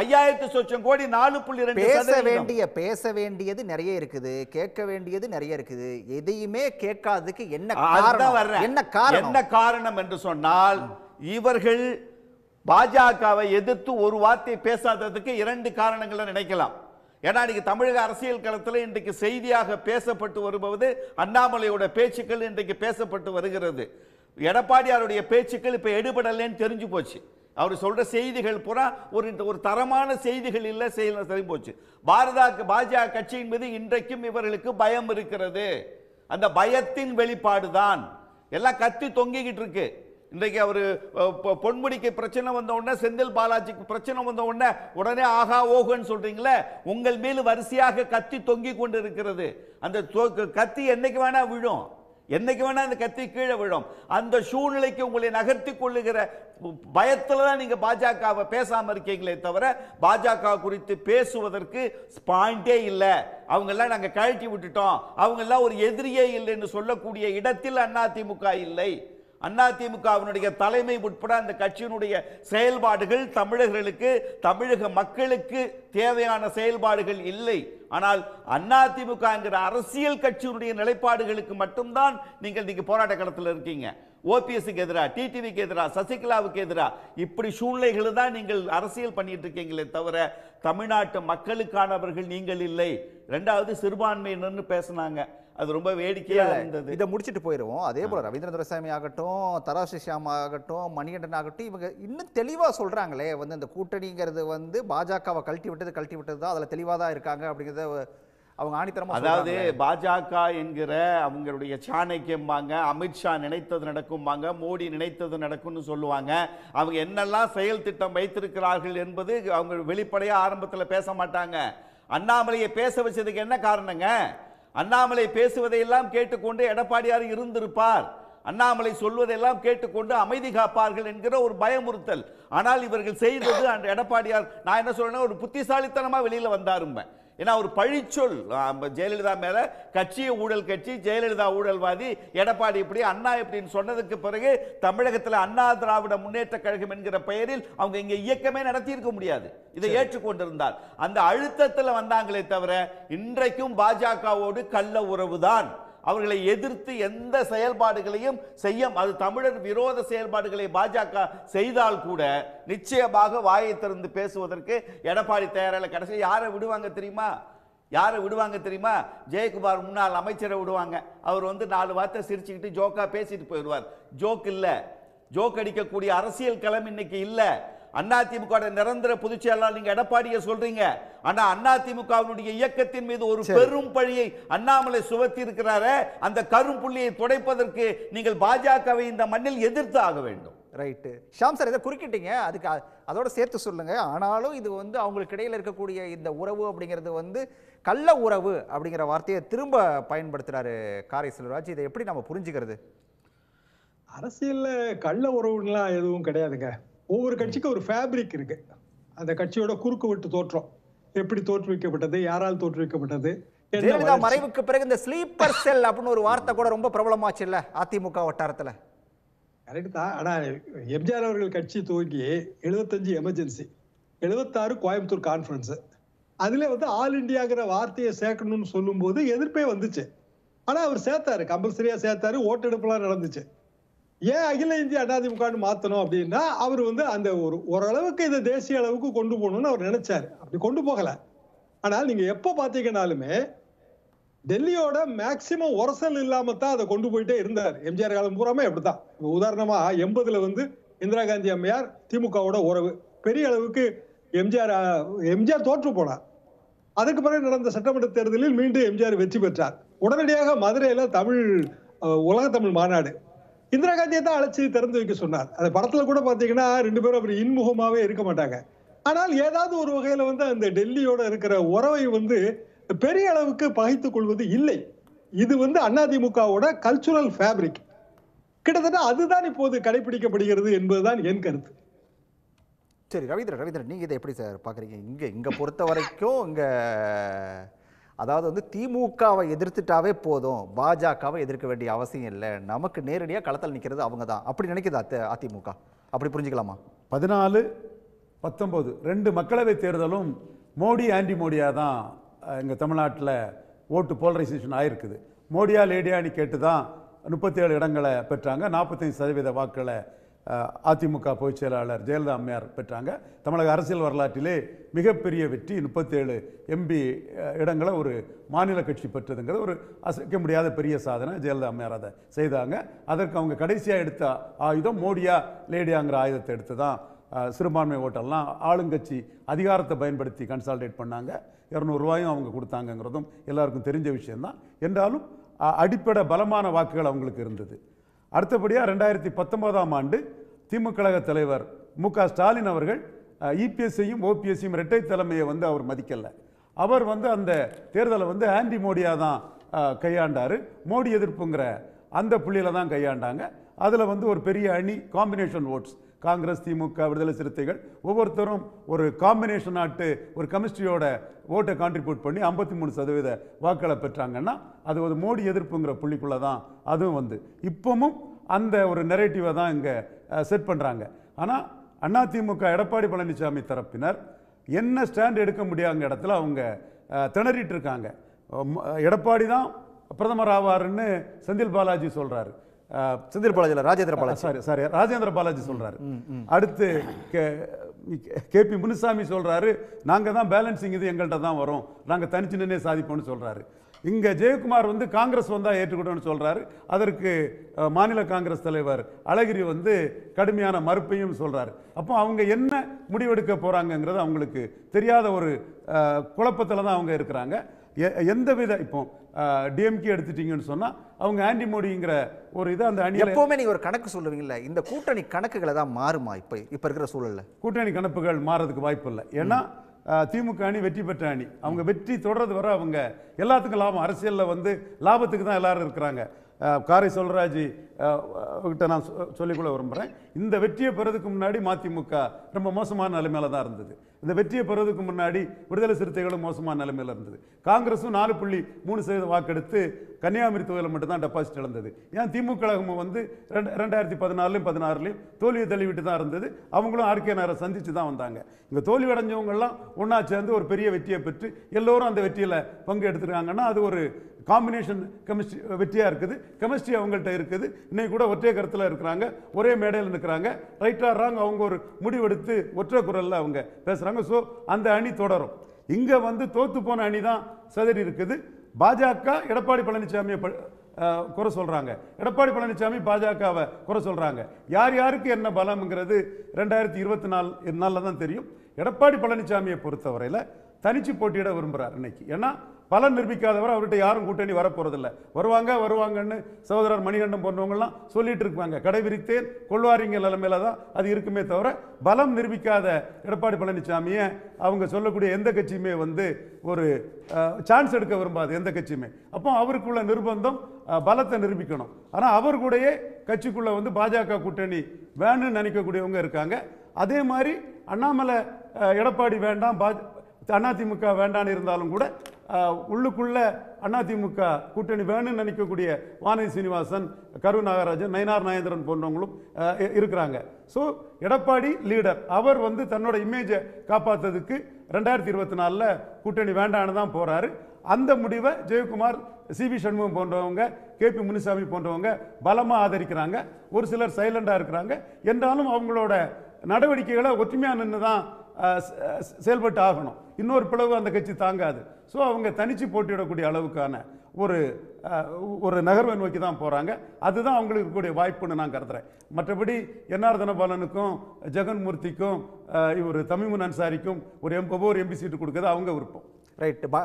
ஐயாயிரத்தி சொச்சம் கோடி நாலு புள்ளி ரெண்டு பேச வேண்டிய பேச வேண்டியது நிறைய இருக்குது கேட்க வேண்டியது நிறைய இருக்குது எதையுமே கேட்காததுக்கு என்ன காரணம் என்ன காரணம் என்ன காரணம் என்று சொன்னால் இவர்கள் பாஜகவை எதிர்த்து ஒரு வார்த்தை பேசாததுக்கு இரண்டு காரணங்களை நினைக்கலாம் ஏன்னா இன்னைக்கு தமிழக அரசியல் களத்தில் இன்றைக்கு செய்தியாக பேசப்பட்டு வருபவது அண்ணாமலையோட பேச்சுக்கள் இன்றைக்கு பேசப்பட்டு வருகிறது எடப்பாடியாருடைய பேச்சுக்கள் இப்போ எடுபடலைன்னு தெரிஞ்சு போச்சு அவர் சொல்கிற செய்திகள் பூரா ஒரு ஒரு தரமான செய்திகள் இல்லை செயல் சரி போச்சு பாரதா பாஜக கட்சியின் மீது இன்றைக்கும் இவர்களுக்கு பயம் இருக்கிறது அந்த பயத்தின் வெளிப்பாடு தான் எல்லாம் கத்தி தொங்கிக்கிட்டு இருக்கு இன்றைக்கு அவர் பொன்முடிக்கு பிரச்சனை வந்த உடனே செந்தில் பாலாஜிக்கு பிரச்சனை வந்த உடனே உடனே ஆகா ஓகுன்னு சொல்றீங்களே உங்கள் மேலும் வரிசையாக கத்தி தொங்கி கொண்டு இருக்கிறது அந்த கத்தி என்னைக்கு வேணா விழும் என்னைக்கு வேணால் அந்த கத்தி கீழே விழும் அந்த சூழ்நிலைக்கு உங்களை நகர்த்தி கொள்ளுகிற பயத்தில் தான் நீங்கள் பாஜகவை பேசாமல் இருக்கீங்களே தவிர பாஜக குறித்து பேசுவதற்கு பாயிண்டே இல்லை அவங்கெல்லாம் நாங்கள் கழட்டி விட்டுட்டோம் அவங்கெல்லாம் ஒரு எதிரியே இல்லைன்னு சொல்லக்கூடிய இடத்தில் அதிமுக இல்லை அதிமுகவினுடைய தலைமை உட்பட அந்த கட்சியினுடைய செயல்பாடுகள் தமிழர்களுக்கு தமிழக மக்களுக்கு தேவையான செயல்பாடுகள் இல்லை ஆனால் அதிமுக என்கிற அரசியல் கட்சியினுடைய நிலைப்பாடுகளுக்கு மட்டும்தான் நீங்கள் நீங்க போராட்ட களத்தில் இருக்கீங்க ஓபிஎஸ்க்கு எதிராக டிடிவிக்கு எதிராக சசிகலாவுக்கு எதிராக இப்படி சூழ்நிலைகளை தான் நீங்கள் அரசியல் பண்ணிட்டு இருக்கீங்களே தவிர தமிழ்நாட்டு மக்களுக்கானவர்கள் நீங்கள் இல்லை ரெண்டாவது சிறுபான்மையினர்னு பேசினாங்க அது ரொம்ப வேடிக்கையாக இருந்தது இதை முடிச்சுட்டு போயிடுவோம் அதே போல் ரவீந்திர துரசாமி ஆகட்டும் தராசி ஆகட்டும் மணிகண்டன் ஆகட்டும் இவங்க இன்னும் தெளிவாக சொல்கிறாங்களே வந்து இந்த கூட்டணிங்கிறது வந்து பாஜகவை கழட்டி விட்டது கழட்டி விட்டது தான் அதில் தெளிவாக தான் இருக்காங்க அப்படிங்கிறத அவங்க ஆணித்தரமாக அதாவது பாஜக என்கிற அவங்களுடைய சாணக்கியம்பாங்க அமித்ஷா நினைத்தது நடக்கும்பாங்க மோடி நினைத்தது நடக்கும்னு சொல்லுவாங்க அவங்க என்னெல்லாம் செயல் திட்டம் வைத்திருக்கிறார்கள் என்பது அவங்க வெளிப்படையாக ஆரம்பத்தில் பேச மாட்டாங்க அண்ணாமலையை பேச வச்சதுக்கு என்ன காரணங்க அண்ணாமலை பேசுவதையெல்லாம் கேட்டுக்கொண்டு எடப்பாடியார் இருந்திருப்பார் அண்ணாமலை சொல்வதெல்லாம் கேட்டுக்கொண்டு அமைதி காப்பார்கள் என்கிற ஒரு பயமுறுத்தல் ஆனால் இவர்கள் செய்தது அன்று எடப்பாடியார் நான் என்ன சொல்றேன்னா ஒரு புத்திசாலித்தனமாக வெளியில் வந்தாருமே ஏன்னா ஒரு பழிச்சொல் ஜெயலலிதா மேல கட்சியை ஊழல் கட்சி ஜெயலலிதா ஊழல்வாதி எடப்பாடி இப்படி அண்ணா இப்படின்னு சொன்னதுக்கு பிறகு தமிழகத்தில் அண்ணா திராவிட முன்னேற்ற கழகம் என்கிற பெயரில் அவங்க இங்க இயக்கமே நடத்தி இருக்க முடியாது இதை ஏற்றுக்கொண்டிருந்தார் அந்த அழுத்தத்தில் வந்தாங்களே தவிர இன்றைக்கும் பாஜகவோடு கள்ள உறவுதான் அவர்களை எதிர்த்து எந்த செயல்பாடுகளையும் செய்ய அது தமிழர் விரோத செயல்பாடுகளை பாஜக செய்தால் கூட நிச்சயமாக வாயை திறந்து பேசுவதற்கு எடப்பாடி தயாரில் கடைசி யாரை விடுவாங்க தெரியுமா யாரை விடுவாங்க தெரியுமா ஜெயக்குமார் முன்னாள் அமைச்சரை விடுவாங்க அவர் வந்து நாலு வார்த்தை சிரிச்சுக்கிட்டு ஜோக்காக பேசிட்டு போயிடுவார் ஜோக் இல்லை ஜோக் அடிக்கக்கூடிய அரசியல் களம் இன்னைக்கு இல்லை அண்ணா திமுக நிரந்தர பொதுச் செயலாளர் நீங்க எடப்பாடியை சொல்றீங்க ஆனா அண்ணா திமுகவினுடைய இயக்கத்தின் மீது ஒரு பெரும் பழியை அண்ணாமலை சுமத்தி இருக்கிறாரு அந்த கரும் புள்ளியை துடைப்பதற்கு நீங்கள் பாஜகவை இந்த மண்ணில் எதிர்த்து ஆக வேண்டும் ரைட்டு ஷாம் சார் இதை குறுக்கிட்டீங்க அதுக்கு அதோட சேர்த்து சொல்லுங்க ஆனாலும் இது வந்து அவங்களுக்கு இடையில் இருக்கக்கூடிய இந்த உறவு அப்படிங்கிறது வந்து கள்ள உறவு அப்படிங்கிற வார்த்தையை திரும்ப பயன்படுத்துகிறாரு காரை செல்வராஜ் இதை எப்படி நம்ம புரிஞ்சுக்கிறது அரசியலில் கள்ள உறவுலாம் எதுவும் கிடையாதுங்க ஒவ்வொரு கட்சிக்கு ஒரு ஃபேப்ரிக் இருக்கு அந்த கட்சியோட குறுக்கு விட்டு தோற்றம் எப்படி தோற்றுவிக்கப்பட்டது யாரால் தோற்றுவிக்கப்பட்டது ஜெயலலிதா மறைவுக்கு பிறகு இந்த ஸ்லீப்பர் செல் அப்படின்னு ஒரு வார்த்தை கூட ரொம்ப பிரபலமாச்சு இல்ல அதிமுக வட்டாரத்துல கரெக்ட் தான் ஆனால் எம்ஜிஆர் அவர்கள் கட்சி துவங்கி எழுபத்தஞ்சு எமர்ஜென்சி எழுபத்தாறு கோயம்புத்தூர் கான்ஃபரன்ஸு அதில் வந்து ஆல் இண்டியாங்கிற வார்த்தையை சேர்க்கணும்னு சொல்லும் போது எதிர்ப்பே வந்துச்சு ஆனால் அவர் சேர்த்தாரு கம்பல்சரியாக சேர்த்தாரு ஓட்டெடுப்புலாம் நடந்துச்சு ஏன் அகில இந்திய அண்ணாதிமுகன்னு மாற்றணும் அப்படின்னா அவர் வந்து அந்த ஒரு ஓரளவுக்கு இதை தேசிய அளவுக்கு கொண்டு போகணும்னு அவர் நினைச்சாரு அப்படி கொண்டு போகலை ஆனால் நீங்கள் எப்போ பார்த்தீங்கன்னாலுமே டெல்லியோட மேக்சிமம் ஒரசல் இல்லாம தான் அதை கொண்டு போயிட்டே இருந்தார் எம்ஜிஆர் காலம் பூராமே அப்படித்தான் உதாரணமா எண்பதுல வந்து இந்திரா காந்தி அம்மையார் திமுகவோட உறவு பெரிய அளவுக்கு எம்ஜிஆர் எம்ஜிஆர் தோற்று போனார் அதுக்கு பிறகு நடந்த சட்டமன்ற தேர்தலில் மீண்டும் எம்ஜிஆர் வெற்றி பெற்றார் உடனடியாக மதுரையில தமிழ் உலக தமிழ் மாநாடு இந்திரா காந்தியை தான் அழைச்சி திறந்து வைக்க சொன்னார் அந்த படத்துல கூட பாத்தீங்கன்னா ரெண்டு பேரும் அப்படி இன்முகமாவே இருக்க மாட்டாங்க ஆனால் ஏதாவது ஒரு வகையில வந்து அந்த டெல்லியோட இருக்கிற உறவை வந்து பெரிய அளவுக்கு பகைத்துக் கொள்வது இல்லை இது வந்து அதிமுகவோட கல்ச்சுரல் ஃபேப்ரிக் கிட்டத்தட்ட அதுதான் இப்போது கடைபிடிக்கப்படுகிறது என்பதுதான் என் கருத்து சரி ரவீந்திரன் ரவீந்திரன் நீங்கள் இதை எப்படி சார் பார்க்குறீங்க இங்கே இங்கே பொறுத்த வரைக்கும் இங்கே அதாவது வந்து திமுகவை எதிர்த்துட்டாவே போதும் பாஜகவை எதிர்க்க வேண்டிய அவசியம் இல்லை நமக்கு நேரடியாக களத்தில் நிற்கிறது அவங்க தான் அப்படி நினைக்குது அதிமுக அப்படி புரிஞ்சுக்கலாமா பதினாலு பத்தொம்போது ரெண்டு மக்களவை தேர்தலும் மோடி ஆண்டி மோடியாக தான் எங்கள் தமிழ்நாட்டில் ஓட்டு போலரைசேஷன் ஆகிருக்குது மோடியா லேடியான்னு கேட்டு தான் முப்பத்தேழு இடங்களை பெற்றாங்க நாற்பத்தஞ்சு சதவீத வாக்களை அதிமுக பொதுச் செயலாளர் ஜெயலலிதா அம்மையார் பெற்றாங்க தமிழக அரசியல் வரலாற்றிலே மிகப்பெரிய வெற்றி முப்பத்தேழு எம்பி இடங்களை ஒரு மாநில கட்சி பெற்றதுங்கிறது ஒரு அசைக்க முடியாத பெரிய சாதனை ஜெயலலிதா அம்மையார் அதை செய்தாங்க அதற்கு அவங்க கடைசியாக எடுத்த ஆயுதம் மோடியா லேடியாங்கிற ஆயுதத்தை எடுத்து தான் சிறுபான்மை ஓட்டெல்லாம் ஆளுங்கட்சி அதிகாரத்தை பயன்படுத்தி கன்சால்டேட் பண்ணாங்க இரநூறுவாயும் அவங்க கொடுத்தாங்கங்கிறதும் எல்லாருக்கும் தெரிஞ்ச விஷயம்தான் என்றாலும் அடிப்படை பலமான வாக்குகள் அவங்களுக்கு இருந்தது அடுத்தபடியாக ரெண்டாயிரத்தி பத்தொன்பதாம் ஆண்டு திமுக கழக தலைவர் மு க ஸ்டாலின் அவர்கள் இபிஎஸ்ஐயும் ஓபிஎஸ்சியும் இரட்டை தலைமையை வந்து அவர் மதிக்கலை அவர் வந்து அந்த தேர்தலை வந்து ஆண்டி மோடியாக தான் கையாண்டார் மோடி எதிர்ப்புங்கிற அந்த புள்ளியில் தான் கையாண்டாங்க அதில் வந்து ஒரு பெரிய அணி காம்பினேஷன் ஓட்ஸ் காங்கிரஸ் திமுக விடுதலை சிறுத்தைகள் ஒவ்வொருத்தரும் ஒரு காம்பினேஷன் ஆட்டு ஒரு கெமிஸ்ட்ரியோட ஓட்டை கான்ட்ரிபியூட் பண்ணி ஐம்பத்தி மூணு சதவீத வாக்களை பெற்றாங்கன்னா அது ஒரு மோடி எதிர்ப்புங்கிற புள்ளிக்குள்ளே தான் அதுவும் வந்து இப்போவும் அந்த ஒரு நெரேட்டிவை தான் இங்கே செட் பண்ணுறாங்க ஆனால் அண்ணா திமுக எடப்பாடி பழனிசாமி தரப்பினர் என்ன ஸ்டாண்ட் எடுக்க முடியாங்க இடத்துல அவங்க திணறிட்டு இருக்காங்க எடப்பாடி தான் பிரதமர் ஆவாருன்னு செந்தில் பாலாஜி சொல்கிறாரு செந்தில் பாலாஜி ராஜேந்திர பாலாஜி சாரி சாரி ராஜேந்திர பாலாஜி சொல்றாரு அடுத்து கே கேபி முனுசாமி சொல்கிறாரு நாங்க தான் பேலன்சிங் இது எங்கள்கிட்ட தான் வரும் நாங்கள் தனிச்சு நின்று சாதிப்போம்னு சொல்கிறாரு இங்கே ஜெயக்குமார் வந்து காங்கிரஸ் வந்தால் ஏற்றுக்கிட்டோம்னு சொல்கிறாரு அதற்கு மாநில காங்கிரஸ் தலைவர் அழகிரி வந்து கடுமையான மறுப்பையும் சொல்கிறாரு அப்போ அவங்க என்ன முடிவெடுக்க போகிறாங்கங்கிறது அவங்களுக்கு தெரியாத ஒரு குழப்பத்தில் தான் அவங்க இருக்கிறாங்க எந்த வித இப்போ டிஎம்கே எடுத்துட்டீங்கன்னு சொன்னால் அவங்க ஆன்டி மோடிங்கிற ஒரு இது அந்த அணி எப்போவுமே நீங்கள் ஒரு கணக்கு சொல்லுவீங்கல்ல இந்த கூட்டணி கணக்குகளை தான் மாறுமா இப்போ இப்போ இருக்கிற சூழலில் கூட்டணி கணக்குகள் மாறதுக்கு வாய்ப்பு இல்லை ஏன்னா திமுக அணி வெற்றி பெற்ற அணி அவங்க வெற்றி தொடர்றது வர அவங்க எல்லாத்துக்கும் லாபம் அரசியலில் வந்து லாபத்துக்கு தான் எல்லாரும் இருக்கிறாங்க காரை சொல்ராஜ் கிட்ட நான் சொல்லிக்கொள்ள விரும்புகிறேன் இந்த வெற்றியை பெறதுக்கு முன்னாடி மதிமுக ரொம்ப மோசமான நிலைமையில தான் இருந்தது இந்த வெற்றியை பெறுவதற்கு முன்னாடி விடுதலை சிறுத்தைகளும் மோசமான நிலைமையில் இருந்தது காங்கிரஸும் நாலு புள்ளி மூணு சதவீத வாக்கெடுத்து கன்னியாகுமரி தொகுதியில் மட்டும்தான் டெபாசிட் இழந்தது ஏன் திமுக கழகமும் வந்து ரெண்டு ரெண்டாயிரத்தி பதினாலுலையும் பதினாறுலையும் தோல்வியை தள்ளிவிட்டு தான் இருந்தது அவங்களும் ஆர்கே நாரை சந்தித்து தான் வந்தாங்க இங்கே தோல்வி அடைஞ்சவங்கெல்லாம் ஒன்றா சேர்ந்து ஒரு பெரிய வெற்றியை பெற்று எல்லோரும் அந்த வெற்றியில் பங்கு எடுத்துருக்காங்கன்னா அது ஒரு காம்பினேஷன் கெமிஸ்ட்ரி வெற்றியாக இருக்குது கெமிஸ்ட்ரி அவங்கள்ட்ட இருக்குது இன்னைக்கு கூட ஒற்றை கருத்தில் இருக்கிறாங்க ஒரே மேடையில் இருக்கிறாங்க ரைட்டாக ராங் அவங்க ஒரு முடிவெடுத்து ஒற்றை குரலில் அவங்க பேசுகிறாங்க போயிடுறாங்க ஸோ அந்த அணி தொடரும் இங்கே வந்து தோற்று போன அணி தான் சதறி இருக்குது பாஜக எடப்பாடி பழனிசாமியை குறை சொல்கிறாங்க எடப்பாடி பழனிசாமி பாஜகவை குறை சொல்கிறாங்க யார் யாருக்கு என்ன பலம்ங்கிறது ரெண்டாயிரத்தி இருபத்தி நாலு நாளில் தான் தெரியும் எடப்பாடி பழனிசாமியை பொறுத்தவரையில் தனிச்சு போட்டியிட விரும்புகிறார் இன்னைக்கு ஏன்னா பலன் நிரூபிக்காதவரை அவர்கிட்ட யாரும் கூட்டணி வரப்போறதில்ல வருவாங்க வருவாங்கன்னு சகோதரர் மணிகண்டம் போன்றவங்கலாம் சொல்லிட்டு இருப்பாங்க கடைபிடித்தேன் கொள்வாரிங்க நிலைமையில தான் அது இருக்குமே தவிர பலம் நிரூபிக்காத எடப்பாடி பழனிசாமியை அவங்க சொல்லக்கூடிய எந்த கட்சியுமே வந்து ஒரு சான்ஸ் எடுக்க விரும்பாது எந்த கட்சியுமே அப்போ அவருக்குள்ள நிர்பந்தம் பலத்தை நிரூபிக்கணும் ஆனால் அவர் கூடயே கட்சிக்குள்ளே வந்து பாஜக கூட்டணி வேணும்னு நினைக்கக்கூடியவங்க இருக்காங்க அதே மாதிரி அண்ணாமலை எடப்பாடி வேண்டாம் பா அதிமுக வேண்டான்னு இருந்தாலும் கூட உள்ளுக்குள்ளே அதிமுக கூட்டணி வேணும்னு நினைக்கக்கூடிய வானதி சீனிவாசன் கரு நாகராஜன் நயனார் நாயந்திரன் போன்றவங்களும் இருக்கிறாங்க ஸோ எடப்பாடி லீடர் அவர் வந்து தன்னோட இமேஜை காப்பாற்றுறதுக்கு ரெண்டாயிரத்தி இருபத்தி நாலில் கூட்டணி வேண்டான்னு தான் போகிறாரு அந்த முடிவை ஜெயக்குமார் சிபி சண்முகம் போன்றவங்க கே பி முனுசாமி போன்றவங்க பலமாக ஆதரிக்கிறாங்க ஒரு சிலர் சைலண்டாக இருக்கிறாங்க என்றாலும் அவங்களோட நடவடிக்கைகளை ஒற்றுமையாக நின்று தான் செயல்பட்டு ஆகணும் இன்னொரு பிளவு அந்த கட்சி தாங்காது ஸோ அவங்க தனித்து போட்டியிடக்கூடிய அளவுக்கான ஒரு ஒரு நகர்வை நோக்கி தான் போகிறாங்க அதுதான் அவங்களுக்கு இருக்கக்கூடிய வாய்ப்புன்னு நான் கருதுறேன் மற்றபடி என்ஆர் தனபாலனுக்கும் ஜெகன்மூர்த்திக்கும் இவர் தமிமுன் அன்சாரிக்கும் ஒரு எம் ஒவ்வொரு எம்பி சீட்டு கொடுக்குறது அவங்க விருப்பம் ரைட்டு பா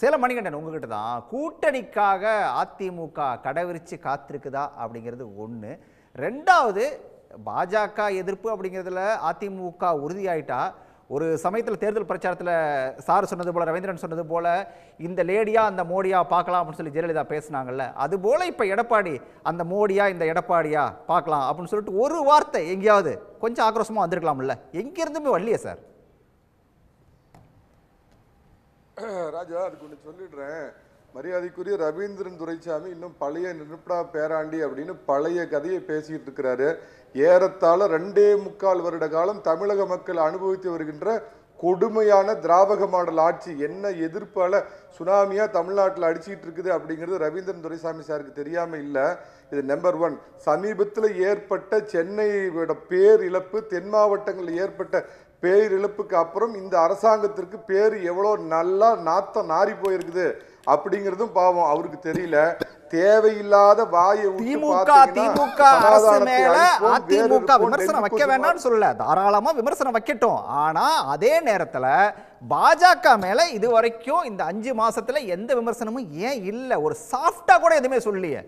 சேலம் மணிகண்டன் உங்ககிட்ட தான் கூட்டணிக்காக அதிமுக கடைவிரித்து காத்திருக்குதா அப்படிங்கிறது ஒன்று ரெண்டாவது பாஜக எதிர்ப்பு அப்படிங்கிறதுல அதிமுக உறுதியாயிட்டா ஒரு சமயத்தில் தேர்தல் பிரச்சாரத்தில் சார் சொன்னது போல் ரவீந்திரன் சொன்னது போல் இந்த லேடியாக அந்த மோடியா பார்க்கலாம் அப்படின்னு சொல்லி ஜெயலலிதா பேசினாங்கல்ல அதுபோல் இப்போ எடப்பாடி அந்த மோடியா இந்த எடப்பாடியா பார்க்கலாம் அப்படின்னு சொல்லிட்டு ஒரு வார்த்தை எங்கேயாவது கொஞ்சம் ஆக்ரோஷமாக வந்திருக்கலாம்ல எங்கேருந்துமே வரலையே சார் [CLEARS THROAT] ராஜா அதுக்கு ஒன்று சொல்லிடுறேன் மரியாதைக்குரிய ரவீந்திரன் துரைசாமி இன்னும் பழைய நிருப்படா பேராண்டி அப்படின்னு பழைய கதையை பேசிட்டு இருக்கிறாரு ஏறத்தாழ ரெண்டே முக்கால் வருட காலம் தமிழக மக்கள் அனுபவித்து வருகின்ற கொடுமையான திராவக மாடல் ஆட்சி என்ன எதிர்ப்பால் சுனாமியாக தமிழ்நாட்டில் அடிச்சுட்டு இருக்குது அப்படிங்கிறது ரவீந்திரன் துரைசாமி சாருக்கு தெரியாமல் இல்லை இது நம்பர் ஒன் சமீபத்தில் ஏற்பட்ட சென்னையோட பேர் இழப்பு தென் மாவட்டங்களில் ஏற்பட்ட பேரிழப்புக்கு அப்புறம் இந்த அரசாங்கத்திற்கு பேர் எவ்வளோ நல்லா நாத்தம் நாரி போயிருக்குது அப்படிங்கிறதும் பாவம் அவருக்கு தெரியல தேவையில்லாத வாயை திமுக திமுக அரசு மேல அதிமுக விமர்சனம் வைக்க வேண்டாம்னு சொல்லல தாராளமா விமர்சனம் வைக்கட்டும் ஆனா அதே நேரத்துல பாஜக மேல இது வரைக்கும் இந்த அஞ்சு மாசத்துல எந்த விமர்சனமும் ஏன் இல்ல ஒரு சாஃப்டா கூட எதுவுமே சொல்லியே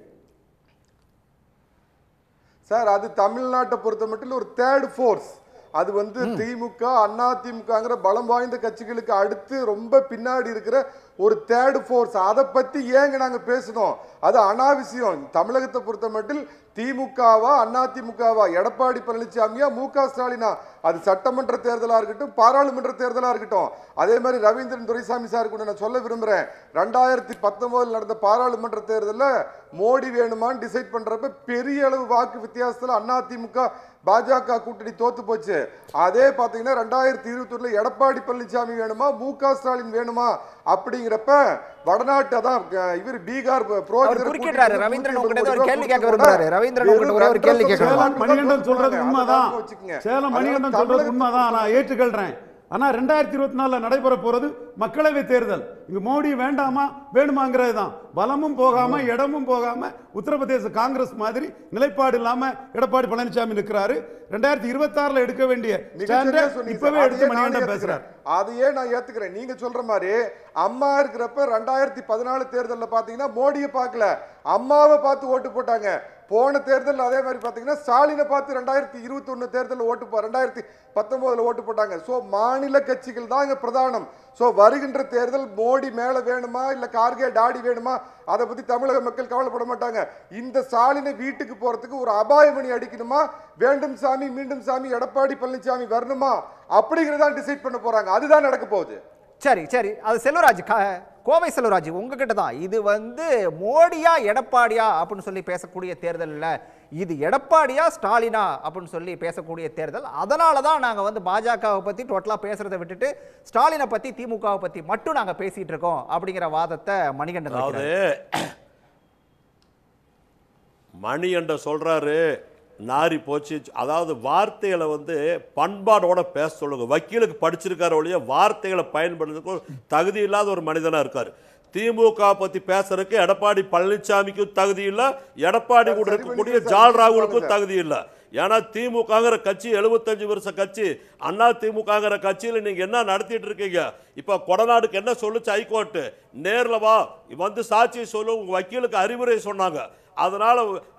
சார் அது தமிழ்நாட்டை பொறுத்த மட்டும் ஒரு தேர்ட் ஃபோர்ஸ் அது வந்து திமுக அண்ணா திமுகங்கிற பலம் வாய்ந்த கட்சிகளுக்கு அடுத்து ரொம்ப பின்னாடி இருக்கிற ஒரு தேர்டு ஃபோர்ஸ் அதை பற்றி ஏங்க நாங்கள் பேசணும் அது அனாவசியம் தமிழகத்தை பொறுத்த மட்டும் திமுகவா அதிமுகவா எடப்பாடி பழனிசாமியா மு க ஸ்டாலினா அது சட்டமன்ற தேர்தலாக இருக்கட்டும் பாராளுமன்ற தேர்தலாக இருக்கட்டும் அதே மாதிரி ரவீந்திரன் துரைசாமி சார் கூட நான் சொல்ல விரும்புகிறேன் ரெண்டாயிரத்தி பத்தொம்போதில் நடந்த பாராளுமன்ற தேர்தலில் மோடி வேணுமான்னு டிசைட் பண்ணுறப்ப பெரிய அளவு வாக்கு வித்தியாசத்தில் அதிமுக பாஜக கூட்டணி தோத்து போச்சு அதே பார்த்தீங்கன்னா ரெண்டாயிரத்தி இருபத்தொன்னில் எடப்பாடி பழனிசாமி வேணுமா மு க ஸ்டாலின் வேணுமா அப்படி அப்படிங்கிறப்ப வடநாட்டை தான் இவர் பீகார் ரவீந்திரன் கேள்வி கேட்க கேள்வி மணிகண்டன் சொல்றது உண்மைதான் சேலம் மணிகண்டன் சொல்றது உண்மைதான் நான் ஏற்றுக்கொள்றேன் ஆனால் ரெண்டாயிரத்தி இருபத்தி நாலில் நடைபெற போகிறது மக்களவை தேர்தல் இங்கே மோடி வேண்டாமா வேணுமாங்கிறது தான் பலமும் போகாமல் இடமும் போகாமல் உத்தரப்பிரதேச காங்கிரஸ் மாதிரி நிலைப்பாடு இல்லாமல் எடப்பாடி பழனிசாமி நிற்கிறாரு ரெண்டாயிரத்தி இருபத்தாறில் எடுக்க வேண்டிய இப்பவே எடுத்து மணியாண்டம் பேசுறார் அதையே நான் ஏற்றுக்கிறேன் நீங்கள் சொல்கிற மாதிரி அம்மா இருக்கிறப்ப ரெண்டாயிரத்தி பதினாலு தேர்தலில் பார்த்தீங்கன்னா மோடியை பார்க்கல அம்மாவை பார்த்து ஓட்டு போட்டாங்க போன தேர்தலில் அதே மாதிரி பார்த்தீங்கன்னா ஸ்டாலினை பார்த்து ரெண்டாயிரத்தி இருபத்தொன்று தேர்தலில் ஓட்டு ரெண்டாயிரத்தி பத்தொம்போதில் ஓட்டு போட்டாங்க ஸோ மாநில கட்சிகள் தான் இங்கே பிரதானம் ஸோ வருகின்ற தேர்தல் மோடி மேலே வேணுமா இல்லை கார்கே டாடி வேணுமா அதை பற்றி தமிழக மக்கள் கவலைப்பட மாட்டாங்க இந்த ஸ்டாலினை வீட்டுக்கு போகிறதுக்கு ஒரு அபாயமணி அடிக்கணுமா வேண்டும் சாமி மீண்டும் சாமி எடப்பாடி பழனிசாமி வரணுமா அப்படிங்கிறதான் டிசைட் பண்ண போகிறாங்க அதுதான் நடக்க போகுது சரி சரி அது செல்வராஜ் கோவை செல்வராஜ் உங்ககிட்ட தான் இது வந்து மோடியா எடப்பாடியா அப்படின்னு சொல்லி பேசக்கூடிய தேர்தல் இல்லை இது எடப்பாடியா ஸ்டாலினா அப்படின்னு சொல்லி பேசக்கூடிய தேர்தல் அதனால தான் நாங்கள் வந்து பாஜகவை பற்றி டோட்டலாக பேசுறதை விட்டுட்டு ஸ்டாலினை பற்றி திமுகவை பற்றி மட்டும் நாங்கள் பேசிகிட்டு இருக்கோம் அப்படிங்கிற வாதத்தை மணிகண்டன் அதாவது மணிகண்டன் சொல்கிறாரு நாரி போச்சு அதாவது வார்த்தைகளை வந்து பண்பாடோட பேச சொல்லுங்க வக்கீலுக்கு படிச்சிருக்காரு ஒழிய வார்த்தைகளை பயன்படுத்துறதுக்கு தகுதி இல்லாத ஒரு மனிதனாக இருக்கார் திமுக பற்றி பேசுறதுக்கு எடப்பாடி பழனிசாமிக்கும் தகுதி இல்லை எடப்பாடி கூட இருக்கக்கூடிய ஜால் ராகுலுக்கும் தகுதி இல்லை ஏன்னா திமுகங்கிற கட்சி எழுபத்தஞ்சு வருஷ கட்சி அண்ணா திமுகங்கிற கட்சியில் நீங்கள் என்ன நடத்திட்டு இருக்கீங்க இப்போ கொடநாடுக்கு என்ன சொல்லுச்சு ஹைகோர்ட்டு நேரில் வா வந்து சாட்சி சொல்லு உங்கள் வக்கீலுக்கு அறிவுரை சொன்னாங்க அதனால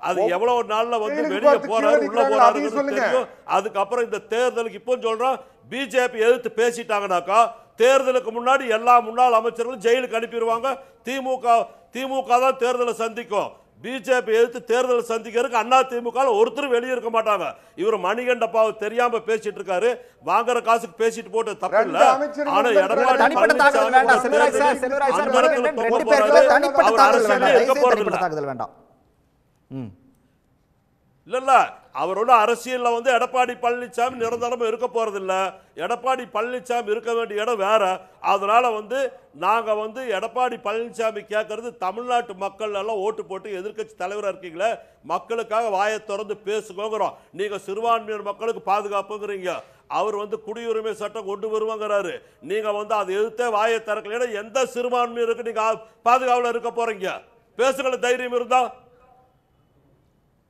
அது எவ்வளவு நாள்ல வந்து வெளியே போறாரு உள்ள போறாருன்னு தெரியும் அதுக்கப்புறம் இந்த தேர்தலுக்கு இப்போ சொல்றோம் பிஜேபி எதிர்த்து பேசிட்டாங்கனாக்கா தேர்தலுக்கு முன்னாடி எல்லா முன்னாள் அமைச்சர்களும் ஜெயிலுக்கு அனுப்பிடுவாங்க திமுக திமுக தான் தேர்தலை சந்திக்கும் பிஜேபி எதிர்த்து தேர்தல் சந்திக்கிறதுக்கு அண்ணா திமுக ஒருத்தரும் வெளியே இருக்க மாட்டாங்க இவர் மணிகண்டப்பாவை தெரியாம பேசிட்டு இருக்காரு வாங்குற காசுக்கு பேசிட்டு போட்டு தப்பு இல்ல ஆனா எடப்பாடி பழனிசாமி இருக்க போறது இல்லைல்ல அவரோட அரசியலில் வந்து எடப்பாடி பழனிசாமி நிரந்தரமாக இருக்க போகிறதில்ல எடப்பாடி பழனிசாமி இருக்க வேண்டிய இடம் வேறு அதனால் வந்து நாங்கள் வந்து எடப்பாடி பழனிசாமி கேட்குறது தமிழ்நாட்டு மக்கள் எல்லாம் ஓட்டு போட்டு எதிர்கட்சி தலைவராக இருக்கீங்களே மக்களுக்காக வாயை திறந்து பேசுக்கோங்கிறோம் நீங்கள் சிறுபான்மையினர் மக்களுக்கு பாதுகாப்புங்கிறீங்க அவர் வந்து குடியுரிமை சட்டம் கொண்டு வருவாங்கிறாரு நீங்கள் வந்து அதை எதிர்த்தே வாயை திறக்கலைன்னா எந்த சிறுபான்மையினருக்கு நீங்கள் பாதுகாவலில் இருக்க போகிறீங்க பேசுகிற தைரியம் இருந்தால்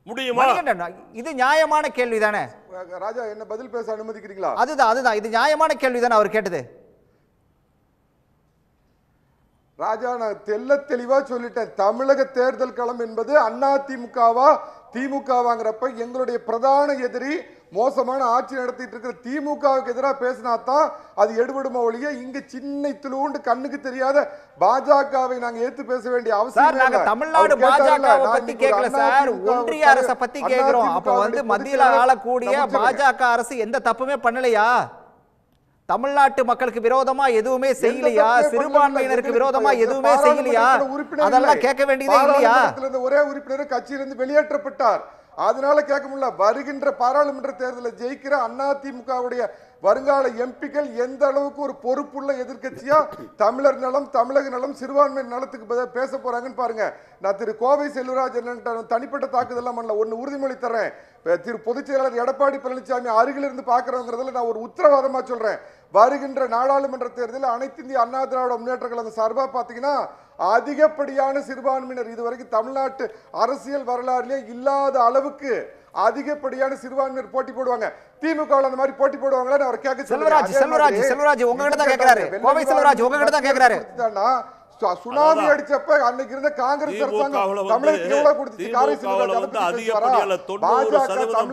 முடியுமா இது நியாயமான கேள்வி தானே ராஜா என்ன பதில் பேச அனுமதிக்கிறீங்களா அதுதான் அதுதான் இது நியாயமான கேள்விதானே தானே அவர் கேட்டது ராஜா நான் தெல்ல தெளிவா சொல்லிட்டேன் தமிழக தேர்தல் களம் என்பது அண்ணா திமுகவா திமுகவாங்கிறப்ப எங்களுடைய பிரதான எதிரி மோசமான ஆட்சி நடத்திட்டு இருக்கிற திமுகவுக்கு எதிராக பேசினா தான் அது எடுபடுமா ஒழிய இங்க சின்ன துளுண்டு கண்ணுக்கு தெரியாத பாஜகவை நாங்க ஏத்து பேச வேண்டிய அவசியம் நாங்க தமிழ்நாடு பத்தி கேட்கல சார் ஒன்றிய அரச பத்தி கேக்குறோம் அப்ப வந்து மத்தியில ஆளக்கூடிய பாஜக அரசு எந்த தப்புமே பண்ணலையா தமிழ்நாட்டு மக்களுக்கு விரோதமா எதுவுமே செய்யலையா சிறுபான்மையினருக்கு விரோதமா எதுவுமே செய்யலையா அதெல்லாம் கேட்க வேண்டியதே இல்லையா ஒரே உறுப்பினர் கட்சியிலிருந்து வெளியேற்றப்பட்டார் அதனால கேட்க முடியல வருகின்ற பாராளுமன்ற தேர்தலில் ஜெயிக்கிற அதிமுகவுடைய வருங்கால எம்பிக்கள் எந்த அளவுக்கு ஒரு பொறுப்புள்ள எதிர்கட்சியா தமிழர் நலம் தமிழக நலம் சிறுபான்மை நலத்துக்கு பேச போறாங்கன்னு பாருங்க நான் திரு கோவை செல்வராஜன் தனிப்பட்ட தாக்குதலாம் பண்ணல ஒன்று உறுதிமொழி தரேன் திரு பொதுச் செயலாளர் எடப்பாடி பழனிசாமி அருகில் இருந்து பாக்குறதுல நான் ஒரு உத்தரவாதமாக சொல்கிறேன் வருகின்ற நாடாளுமன்ற தேர்தலில் அனைத்து இந்திய அண்ணா திராவிட முன்னேற்ற கழகம் சார்பாக பார்த்தீங்கன்னா அதிகப்படியான சிறுபான்மையினர் இதுவரைக்கும் தமிழ்நாட்டு அரசியல் வரலாறுலேயே இல்லாத அளவுக்கு அதிகப்படியான சிறுபான்மையினர் போட்டி போடுவாங்க திமுக அந்த மாதிரி போட்டி போடுவாங்களான்னு அவர் கேட்க செல்வராஜ் செல்வராஜ் செல்வராஜ் உங்ககிட்ட தான் கேட்கிறாரு கோவை செல்வராஜ் உங்ககிட்ட தான் கேட்கிறாரு சுனாமி அடிச்சப்ப அன்னைக்கு இருந்த காங்கிரஸ் அரசாங்கம் தமிழகத்துக்கு எவ்வளவு காரை தொண்ணூறு சதவீதம்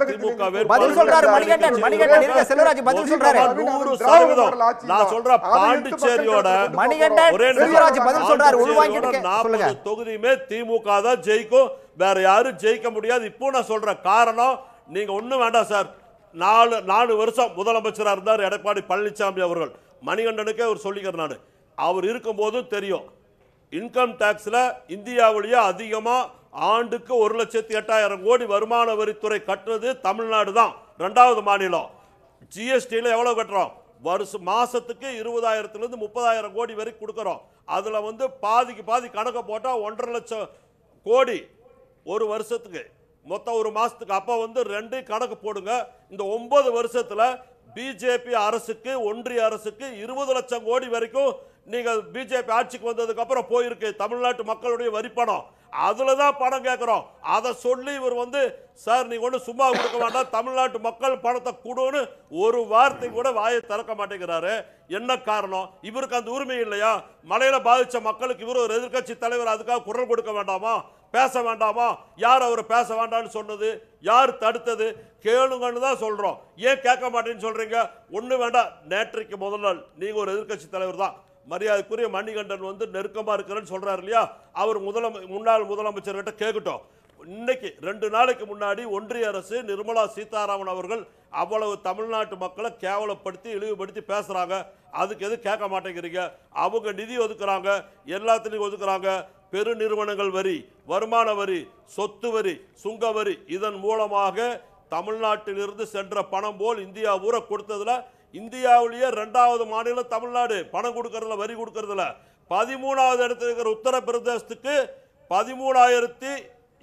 பதில் சொல்றாரு மணிகண்டன் மணிகண்டன் செல்வராஜ் பதில் சொல்றாரு நூறு சதவீதம் நான் சொல்ற பாண்டிச்சேரியோட மணிகண்டன் செல்வராஜ் பதில் சொல்றாரு உள்வாங்கிட்டு நாற்பது தொகுதியுமே திமுக தான் ஜெயிக்கும் வேற யாரும் ஜெயிக்க முடியாது இப்போ நான் சொல்ற காரணம் நீங்க ஒண்ணும் வேண்டாம் சார் நாலு நாலு வருஷம் முதலமைச்சராக இருந்தார் எடப்பாடி பழனிசாமி அவர்கள் மணிகண்டனுக்கே அவர் சொல்லிக்கிறேன் நான் அவர் போதும் தெரியும் இன்கம் டேக்ஸில் இந்தியாவிலேயே அதிகமாக ஆண்டுக்கு ஒரு லட்சத்தி எட்டாயிரம் கோடி வருமான வரித்துறை கட்டுறது தமிழ்நாடு தான் ரெண்டாவது மாநிலம் ஜிஎஸ்டியில் எவ்வளோ கட்டுறோம் வருஷம் மாதத்துக்கு இருபதாயிரத்துலேருந்து முப்பதாயிரம் கோடி வரைக்கும் கொடுக்குறோம் அதில் வந்து பாதிக்கு பாதி கணக்கை போட்டால் ஒன்றரை லட்சம் கோடி ஒரு வருஷத்துக்கு மொத்தம் ஒரு மாதத்துக்கு அப்போ வந்து ரெண்டு கணக்கு போடுங்க இந்த ஒம்பது வருஷத்தில் பிஜேபி அரசுக்கு ஒன்றிய அரசுக்கு இருபது லட்சம் கோடி வரைக்கும் நீங்கள் பிஜேபி ஆட்சிக்கு வந்ததுக்கப்புறம் போயிருக்கு தமிழ்நாட்டு மக்களுடைய பணம் அதில் தான் பணம் கேட்குறோம் அதை சொல்லி இவர் வந்து சார் நீங்கள் ஒன்றும் சும்மா கொடுக்க வேண்டாம் தமிழ்நாட்டு மக்கள் பணத்தை கொடுன்னு ஒரு வார்த்தை கூட வாயை திறக்க மாட்டேங்கிறாரு என்ன காரணம் இவருக்கு அந்த உரிமை இல்லையா மலையில் பாதித்த மக்களுக்கு இவர் ஒரு எதிர்கட்சி தலைவர் அதுக்காக குரல் கொடுக்க வேண்டாமா பேச வேண்டாமா யார் அவர் பேச வேண்டாம்னு சொன்னது யார் தடுத்தது கேளுங்கன்னு தான் சொல்கிறோம் ஏன் கேட்க மாட்டேன்னு சொல்கிறீங்க ஒன்றும் வேண்டாம் நேற்றைக்கு முதல் நாள் நீங்கள் ஒரு எதிர்கட்சி தலைவர் தான் மரியாதைக்குரிய மணிகண்டன் வந்து நெருக்கமாக இருக்கிறேன்னு சொல்கிறார் இல்லையா அவர் முதல முன்னாள் முதலமைச்சர்கிட்ட கேட்கட்டும் இன்னைக்கு ரெண்டு நாளைக்கு முன்னாடி ஒன்றிய அரசு நிர்மலா சீதாராமன் அவர்கள் அவ்வளவு தமிழ்நாட்டு மக்களை கேவலப்படுத்தி இழிவுபடுத்தி பேசுகிறாங்க அதுக்கு எதுவும் கேட்க மாட்டேங்கிறீங்க அவங்க நிதி ஒதுக்குறாங்க எல்லாத்துலேயும் ஒதுக்குறாங்க பெருநிறுவனங்கள் வரி வருமான வரி சொத்து வரி சுங்க வரி இதன் மூலமாக தமிழ்நாட்டிலிருந்து சென்ற பணம் போல் இந்தியா ஊற கொடுத்ததில் இந்தியாவிலேயே ரெண்டாவது மாநிலம் தமிழ்நாடு பணம் கொடுக்கறதுல வரி கொடுக்கறதுல பதிமூணாவது இடத்துல இருக்கிற உத்தரப்பிரதேசத்துக்கு பதிமூணாயிரத்தி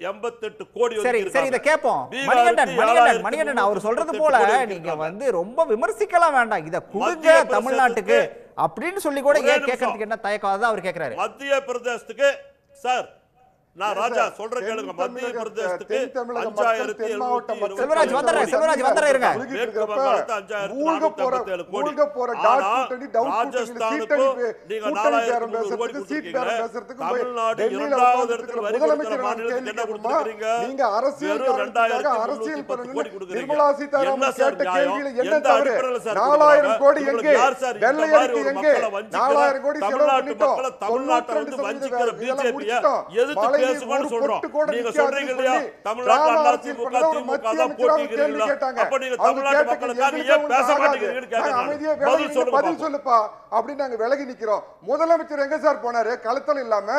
எண்பத்தெட்டு கோடி சரி சரி இதை கேட்போம் மணிகண்டன் மணிகண்டன் மணிகண்டன் அவர் சொல்றது போல நீங்க வந்து ரொம்ப விமர்சிக்கலாம் வேண்டாம் இதை கொடுங்க தமிழ்நாட்டுக்கு அப்படின்னு சொல்லி கூட ஏன் கேட்கறதுக்கு என்ன தயக்காதான் அவர் கேட்கிறாரு மத்திய பிரதேசத்துக்கு சார் நான் ராஜா சொல்ற கேளுங்க மத்திய பிரதேசத்துக்கு அஞ்சாயிரத்தி செல்வராஜ் வந்துடுறேன் நீங்க நாலாயிரத்தி முந்நூறு கோடி கொடுத்துருக்கீங்க தமிழ்நாடு இரண்டாவது இடத்துல வரி கொடுக்கிற மாநிலத்துக்கு அரசியல் ரெண்டாயிரத்தி முந்நூத்தி சார் நாலாயிரம் கோடி எங்கே வெள்ளை எங்கே நாலாயிரம் கோடி தமிழ்நாட்டு மக்களை தமிழ்நாட்டை வந்து வஞ்சிக்கிற பிஜேபியை பேசுவான்னு சொல்றோம் நீங்க சொல்றீங்க இல்லையா தமிழ்நாட்டுல அதிமுக திமுக தான் போட்டிக்கிறீங்களா அப்ப நீங்க தமிழ்நாட்டு மக்களுக்காக ஏன் பேச மாட்டேங்கிறீங்கன்னு பதில் சொல்லுப்பா அப்படின்னு நாங்க விலகி நிக்கிறோம் முதலமைச்சர் எங்க சார் போனாரு கழுத்தல் இல்லாம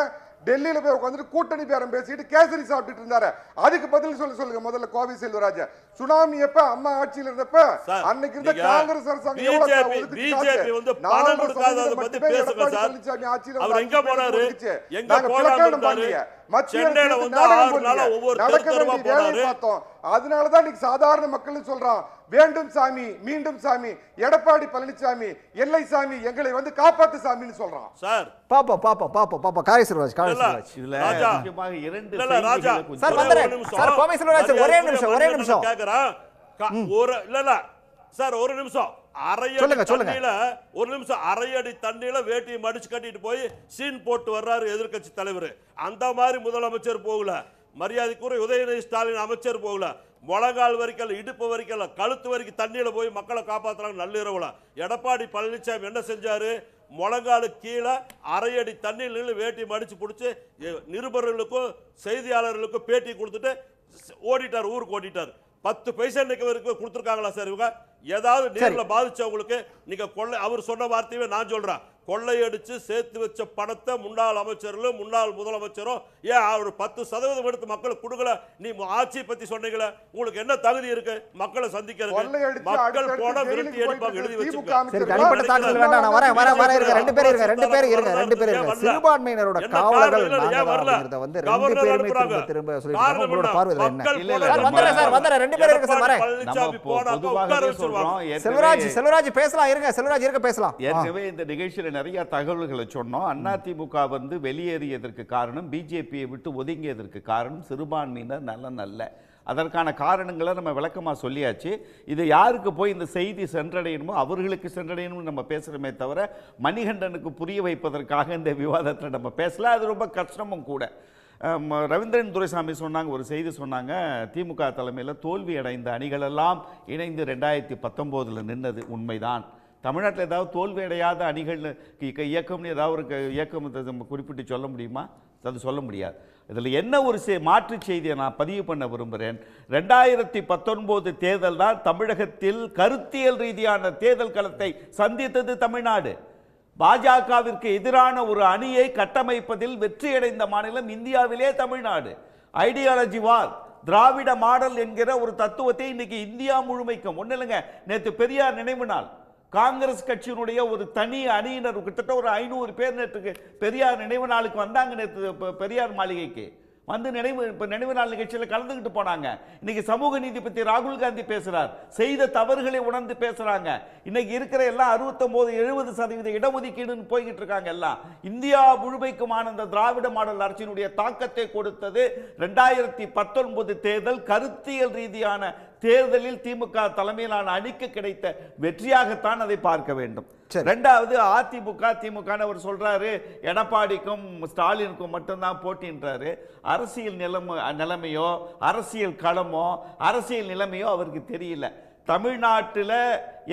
டெல்லியில போய் உட்காந்துட்டு கூட்டணி பேரம் பேசிட்டு கேசரி சாப்பிட்டுட்டு இருந்தாரு அதுக்கு பதில் சொல்ல சொல்லுங்க முதல்ல கோவை செல்வராஜ் சுனாமி எப்ப அம்மா ஆட்சியில் இருந்தப்ப அன்னைக்கு இருந்த காங்கிரஸ் அரசாங்கம் மத்திய அதனாலதான் சாதாரண மக்கள் சொல்றான் வேண்டும் சாமி மீண்டும் சாமி எடப்பாடி பழனிசாமி எல்லை சாமி எங்களை வந்து காப்பாத்து சாமின்னு சொல்றான் சார் பாப்பா பாப்பா பாப்பா பாப்பா காயசர்ராஜ் காயசர்ராஜ் இதுல முக்கியமாக இரண்டு ராஜா சார் வந்துறேன் சார் கோமேஸ்வரராஜ் ஒரே நிமிஷம் ஒரே நிமிஷம் கேக்குறேன் ஒரு இல்ல இல்ல சார் ஒரு நிமிஷம் அரை அரையடி தண்ணியில ஒரு நிமிஷம் அரை அடி தண்ணியில வேட்டியை மடிச்சு கட்டிட்டு போய் சீன் போட்டு வர்றாரு எதிர்கட்சி தலைவர் அந்த மாதிரி முதலமைச்சர் போகல மரியாதைக்குரிய உதயநிதி ஸ்டாலின் அமைச்சர் போகல முழங்கால் வரைக்கும் இடுப்பு வரைக்கும் கழுத்து வரைக்கும் தண்ணியில் போய் மக்களை காப்பாற்றுறாங்க நள்ளிரவில் எடப்பாடி பழனிசாமி என்ன செஞ்சார் முழங்கால் கீழே அரையடி தண்ணியில் நின்று வேட்டி மடித்து பிடிச்சி நிருபர்களுக்கும் செய்தியாளர்களுக்கும் பேட்டி கொடுத்துட்டு ஓடிட்டார் ஊருக்கு ஓடிட்டார் பத்து பைசா இன்னைக்கு வரைக்கும் கொடுத்துருக்காங்களா சார் இவங்க ஏதாவது நேரில் பாதிச்சவங்களுக்கு நீங்கள் கொள்ள அவர் சொன்ன வார்த்தையுமே நான் சொல்கிறேன் கொள்ளையடிச்சு சேர்த்து வச்ச பணத்தை முன்னாள் அமைச்சர்களும் முன்னாள் முதலமைச்சரும் ஏன் ஒரு பத்து சதவீதம் எடுத்து மக்களுக்கு கொடுக்கல நீ ஆட்சியை பத்தி சொன்னீங்களே உங்களுக்கு என்ன தகுதி இருக்கு மக்களை சந்திக்கிறது மக்கள் போன விருத்தி எடுப்பாங்க எழுதி செல்வராஜ் செல்வராஜ் பேசலாம் இருங்க செல்வராஜ் இருக்க பேசலாம் இந்த நிகழ்ச்சியில் நிறையா தகவல்களை சொன்னோம் அதிமுக வந்து வெளியேறியதற்கு காரணம் பிஜேபியை விட்டு ஒதுங்கியதற்கு காரணம் சிறுபான்மையினர் நல்ல நல்ல அதற்கான காரணங்களை நம்ம விளக்கமாக சொல்லியாச்சு இது யாருக்கு போய் இந்த செய்தி சென்றடையணுமோ அவர்களுக்கு சென்றடையணும்னு நம்ம பேசுகிறோமே தவிர மணிகண்டனுக்கு புரிய வைப்பதற்காக இந்த விவாதத்தில் நம்ம பேசல அது ரொம்ப கஷ்டமும் கூட ரவீந்திரன் துரைசாமி சொன்னாங்க ஒரு செய்தி சொன்னாங்க திமுக தலைமையில் தோல்வி அடைந்த அணிகளெல்லாம் இணைந்து ரெண்டாயிரத்தி பத்தொம்போதில் நின்னது உண்மைதான் தமிழ்நாட்டில் ஏதாவது தோல்வியடையாத அணிகள்னு இயக்கம்னு ஏதாவது ஒரு இயக்கம் நம்ம குறிப்பிட்டு சொல்ல முடியுமா அது சொல்ல முடியாது இதில் என்ன ஒரு செ மாற்று செய்தியை நான் பதிவு பண்ண விரும்புகிறேன் ரெண்டாயிரத்தி பத்தொன்பது தேர்தல் தான் தமிழகத்தில் கருத்தியல் ரீதியான தேர்தல் களத்தை சந்தித்தது தமிழ்நாடு பாஜகவிற்கு எதிரான ஒரு அணியை கட்டமைப்பதில் வெற்றியடைந்த மாநிலம் இந்தியாவிலே Tamil Nadu ideology war Dravida model என்கிற ஒரு தத்துவத்தை இன்னைக்கு இந்தியா முழுமைக்கும் ஒன்றும் இல்லைங்க நேற்று பெரியார் நினைவு நாள் காங்கிரஸ் கட்சியினுடைய ஒரு தனி அணியினர் கிட்டத்தட்ட ஒரு ஐநூறு பேர் நேற்று பெரியார் நினைவு நாளுக்கு வந்தாங்க நேற்று பெரியார் மாளிகைக்கு வந்து நினைவு இப்போ நினைவு நாள் நிகழ்ச்சியில் கலந்துக்கிட்டு போனாங்க இன்னைக்கு சமூக நீதி பற்றி ராகுல் காந்தி பேசுகிறார் செய்த தவறுகளை உணர்ந்து பேசுகிறாங்க இன்னைக்கு இருக்கிற எல்லாம் அறுபத்தொம்போது எழுபது சதவீத இடஒதுக்கீடுன்னு போய்கிட்டு இருக்காங்க எல்லாம் இந்தியா முழுமைக்குமான அந்த திராவிட மாடல் அரசினுடைய தாக்கத்தை கொடுத்தது ரெண்டாயிரத்தி பத்தொன்பது தேர்தல் கருத்தியல் ரீதியான தேர்தலில் திமுக தலைமையிலான அணிக்கு கிடைத்த வெற்றியாகத்தான் அதை பார்க்க வேண்டும் ரெண்டாவது அதிமுக திமுக அவர் சொல்றாரு எடப்பாடிக்கும் ஸ்டாலினுக்கும் மட்டும்தான் போட்டின்றாரு அரசியல் நிலைமை நிலைமையோ அரசியல் களமோ அரசியல் நிலைமையோ அவருக்கு தெரியல தமிழ்நாட்டில்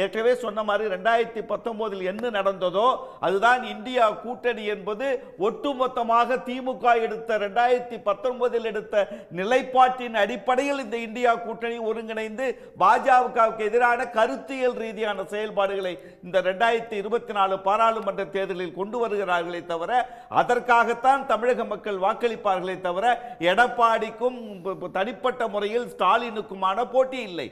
ஏற்கனவே சொன்ன மாதிரி ரெண்டாயிரத்தி பத்தொன்பதில் என்ன நடந்ததோ அதுதான் இந்தியா கூட்டணி என்பது ஒட்டுமொத்தமாக திமுக எடுத்த ரெண்டாயிரத்தி பத்தொன்பதில் எடுத்த நிலைப்பாட்டின் அடிப்படையில் இந்த இந்தியா கூட்டணி ஒருங்கிணைந்து பாஜகவுக்கு எதிரான கருத்தியல் ரீதியான செயல்பாடுகளை இந்த ரெண்டாயிரத்தி இருபத்தி நாலு பாராளுமன்ற தேர்தலில் கொண்டு வருகிறார்களே தவிர அதற்காகத்தான் தமிழக மக்கள் வாக்களிப்பார்களே தவிர எடப்பாடிக்கும் தனிப்பட்ட முறையில் ஸ்டாலினுக்குமான போட்டி இல்லை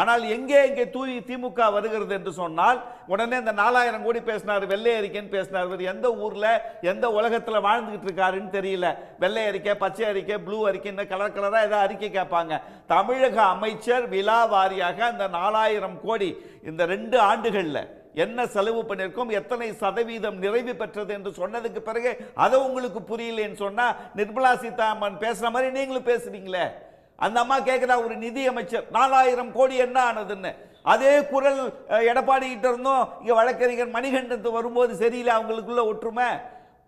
ஆனால் எங்கே இங்கே தூய் திமுக வருகிறது என்று சொன்னால் உடனே இந்த நாலாயிரம் கோடி பேசினார் வெள்ளை அறிக்கைன்னு பேசினார் இவர் எந்த ஊரில் எந்த உலகத்தில் வாழ்ந்துக்கிட்டு இருக்காருன்னு தெரியல வெள்ளை அறிக்கை பச்சை அறிக்கை ப்ளூ அறிக்கை இந்த கலர் கலராக ஏதாவது அறிக்கை கேட்பாங்க தமிழக அமைச்சர் விழா வாரியாக அந்த நாலாயிரம் கோடி இந்த ரெண்டு ஆண்டுகளில் என்ன செலவு பண்ணியிருக்கோம் எத்தனை சதவீதம் நிறைவு பெற்றது என்று சொன்னதுக்கு பிறகு அதை உங்களுக்கு புரியலன்னு சொன்னால் நிர்மலா சீதாராமன் பேசுகிற மாதிரி நீங்களும் பேசுறீங்களே அந்த அம்மா கேட்குறா ஒரு நிதி அமைச்சர் நாலாயிரம் கோடி என்ன ஆனதுன்னு அதே குரல் எடப்பாடி கிட்ட இங்கே வழக்கறிஞர் மணிகண்டத்து வரும்போது சரியில்லை அவங்களுக்குள்ள ஒற்றுமை